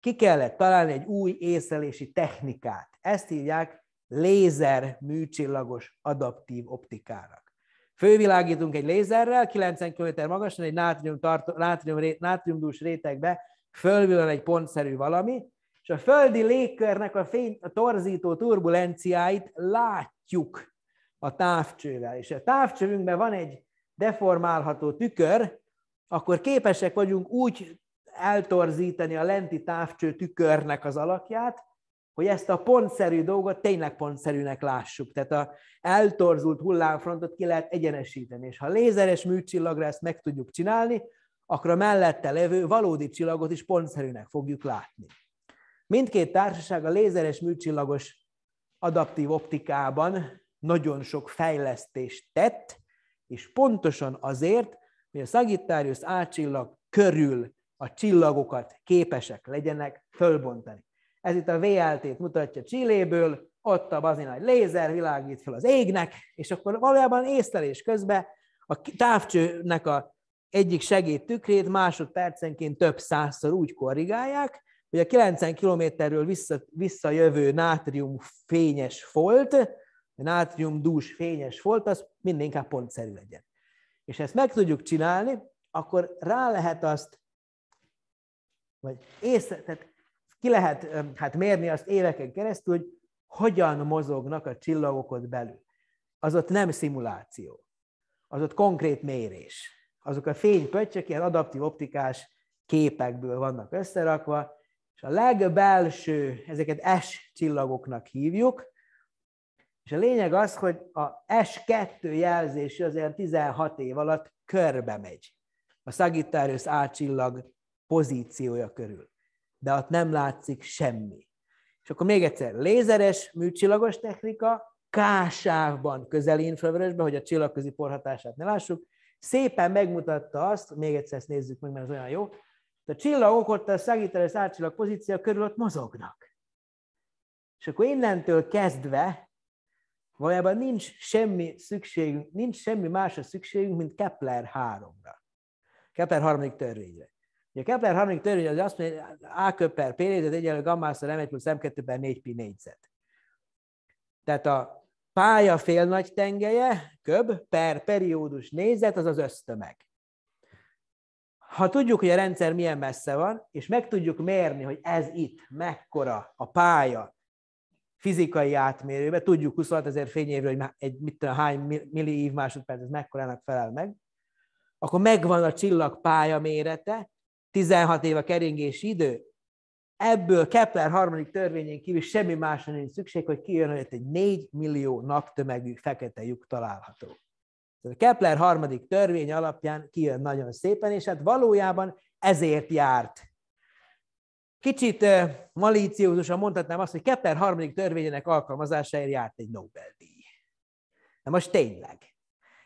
ki kellett találni egy új észlelési technikát. Ezt hívják lézer műcsillagos adaptív optikának. Fővilágítunk egy lézerrel, 90 km magasan, egy nátrium tartó, nátrium, nátriumdús rétegbe fölvillan egy pontszerű valami, és a földi légkörnek a, fény, a torzító turbulenciáit látjuk a távcsővel. És a távcsövünkben van egy deformálható tükör, akkor képesek vagyunk úgy eltorzítani a lenti távcső tükörnek az alakját, hogy ezt a pontszerű dolgot tényleg pontszerűnek lássuk. Tehát a eltorzult hullámfrontot ki lehet egyenesíteni. És ha lézeres műcsillagra ezt meg tudjuk csinálni, akkor a mellette levő valódi csillagot is pontszerűnek fogjuk látni. Mindkét társaság a lézeres műcsillagos adaptív optikában nagyon sok fejlesztést tett, és pontosan azért, hogy a Sagittarius csillag körül a csillagokat képesek legyenek fölbontani. Ez itt a VLT-t mutatja Csilléből, ott a bazin nagy lézer világít fel az égnek, és akkor valójában észlelés közben a távcsőnek a egyik segéd tükrét másodpercenként több százszor úgy korrigálják, hogy a 90 kilométerről vissza, visszajövő nátrium fényes folt, a nátrium dús fényes folt, az mindenképp pontszerű legyen. És ezt meg tudjuk csinálni, akkor rá lehet azt, vagy észre, tehát ki lehet hát mérni azt éveken keresztül, hogy hogyan mozognak a csillagok ott belül. Az ott nem szimuláció, az ott konkrét mérés. Azok a fénypöttyök ilyen adaptív optikás képekből vannak összerakva, és a legbelső, ezeket S csillagoknak hívjuk, és a lényeg az, hogy a S2 jelzés azért 16 év alatt körbe megy. A Sagittarius A csillag pozíciója körül. De ott nem látszik semmi. És akkor még egyszer, lézeres műcsillagos technika, kásávban közel infravörösben, hogy a csillagközi porhatását ne lássuk, szépen megmutatta azt, még egyszer ezt nézzük meg, mert ez olyan jó, a csillagok ott a Sagittarius átcsillag pozíció körül ott mozognak. És akkor innentől kezdve valójában nincs semmi szükségünk, nincs semmi más a szükségünk, mint Kepler 3-ra. Kepler harmadik törvényre. Ugye Kepler harmadik törvény az azt mondja, hogy A köper P négyzet egyenlő gammászor M1 plusz M2 per 4 pi négyzet. Tehát a pálya fél nagy tengelye, köb, per periódus négyzet, az az ösztömeg ha tudjuk, hogy a rendszer milyen messze van, és meg tudjuk mérni, hogy ez itt mekkora a pálya fizikai átmérőbe, tudjuk 26 ezer fényévről, hogy egy, mit tudom, hány milli év másodperc, ez mekkorának felel meg, akkor megvan a csillag pálya mérete, 16 év a keringési idő, ebből Kepler harmadik törvényén kívül semmi másra nincs szükség, hogy kijön, hogy egy 4 millió naptömegű fekete lyuk található a Kepler harmadik törvény alapján kijön nagyon szépen, és hát valójában ezért járt. Kicsit malíciózusan mondhatnám azt, hogy Kepler harmadik törvényének alkalmazásáért járt egy Nobel-díj. Na most tényleg.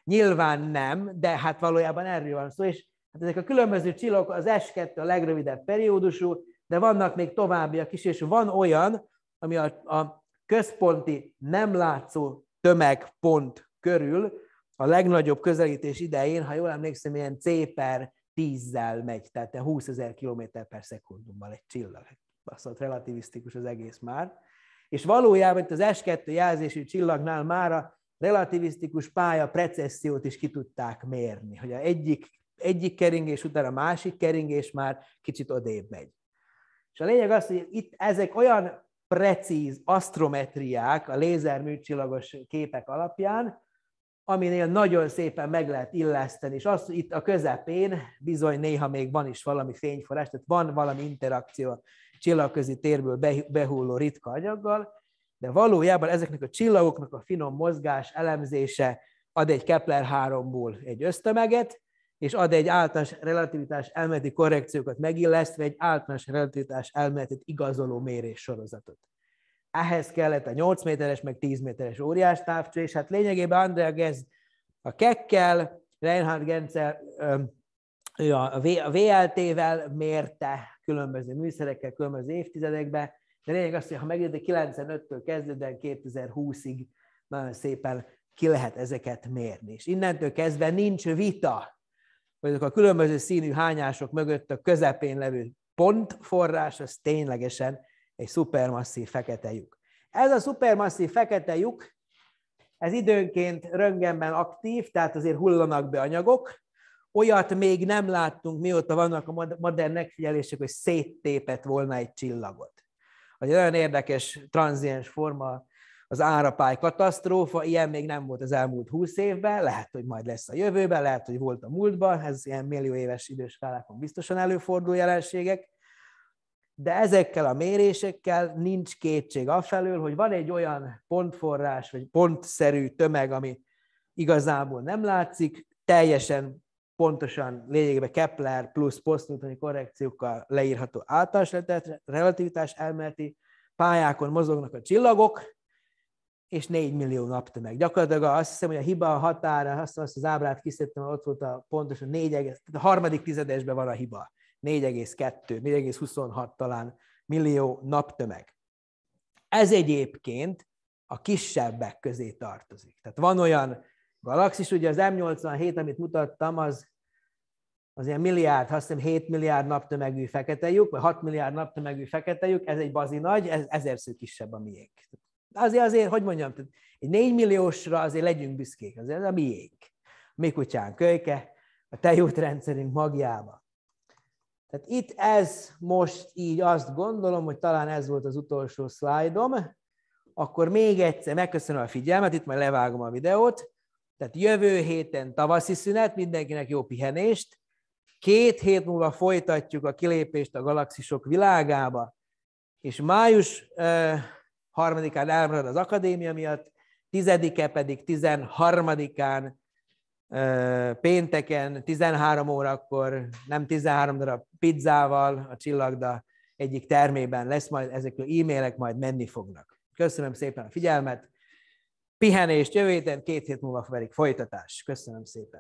Nyilván nem, de hát valójában erről van szó, és hát ezek a különböző csillagok, az S2 a legrövidebb periódusú, de vannak még továbbiak is, és van olyan, ami a, a központi nem látszó tömegpont körül a legnagyobb közelítés idején, ha jól emlékszem, ilyen C per 10-zel megy, tehát 20 ezer km per szekundummal egy csillag. Baszott relativisztikus az egész már. És valójában itt az S2 jelzésű csillagnál már a relativisztikus pálya precessziót is ki tudták mérni, hogy a egyik, egyik keringés után a másik keringés már kicsit odébb megy. És a lényeg az, hogy itt ezek olyan precíz asztrometriák a lézerműcsillagos képek alapján, aminél nagyon szépen meg lehet illeszteni, és azt itt a közepén bizony néha még van is valami fényforrás, tehát van valami interakció a csillagközi térből behulló ritka anyaggal, de valójában ezeknek a csillagoknak a finom mozgás elemzése ad egy Kepler 3-ból egy ösztömeget, és ad egy általános relativitás elméleti korrekciókat megillesztve egy általános relativitás elméletet igazoló sorozatot ehhez kellett a 8 méteres, meg 10 méteres óriás távcső, és hát lényegében Andrea Gez a kekkel, Reinhard Genzel a VLT-vel mérte különböző műszerekkel, különböző évtizedekben, de lényeg az, hogy ha megnézed 95-től kezdődően 2020-ig nagyon szépen ki lehet ezeket mérni. És innentől kezdve nincs vita, hogy azok a különböző színű hányások mögött a közepén levő pontforrás, az ténylegesen egy szupermasszív fekete lyuk. Ez a szupermasszív fekete lyuk, ez időnként röntgenben aktív, tehát azért hullanak be anyagok. Olyat még nem láttunk, mióta vannak a modern megfigyelések, hogy széttépet volna egy csillagot. egy olyan érdekes tranziens forma az árapály katasztrófa, ilyen még nem volt az elmúlt húsz évben, lehet, hogy majd lesz a jövőben, lehet, hogy volt a múltban, ez ilyen millió éves időskálákon biztosan előfordul jelenségek, de ezekkel a mérésekkel nincs kétség afelől, hogy van egy olyan pontforrás, vagy pontszerű tömeg, ami igazából nem látszik, teljesen pontosan lényegében Kepler plusz posztnewtoni korrekciókkal leírható általános relativitás elméleti pályákon mozognak a csillagok, és 4 millió naptömeg. Gyakorlatilag azt hiszem, hogy a hiba a határa, azt, azt az ábrát kiszedtem, ott volt a pontosan 4, a harmadik tizedesben van a hiba. 4,2, 4,26 talán millió naptömeg. Ez egyébként a kisebbek közé tartozik. Tehát van olyan galaxis, ugye az M87, amit mutattam, az, az ilyen milliárd, azt hiszem 7 milliárd naptömegű fekete lyuk, vagy 6 milliárd naptömegű fekete lyuk, ez egy bazi nagy, ez ezerször kisebb a miénk. Azért, azért, hogy mondjam, egy 4 milliósra azért legyünk büszkék, azért ez a miénk. Mi kutyán kölyke, a tejútrendszerünk magjába. Tehát itt ez most így azt gondolom, hogy talán ez volt az utolsó szlájdom. Akkor még egyszer megköszönöm a figyelmet, itt majd levágom a videót. Tehát jövő héten tavaszi szünet, mindenkinek jó pihenést. Két hét múlva folytatjuk a kilépést a galaxisok világába, és május harmadikán elmarad az akadémia miatt, tizedike pedig 13-án pénteken 13 órakor nem 13 darab pizzával a csillagda egyik termében lesz majd, ezek e-mailek majd menni fognak. Köszönöm szépen a figyelmet, pihenést jövő héten, két hét múlva pedig folytatás. Köszönöm szépen.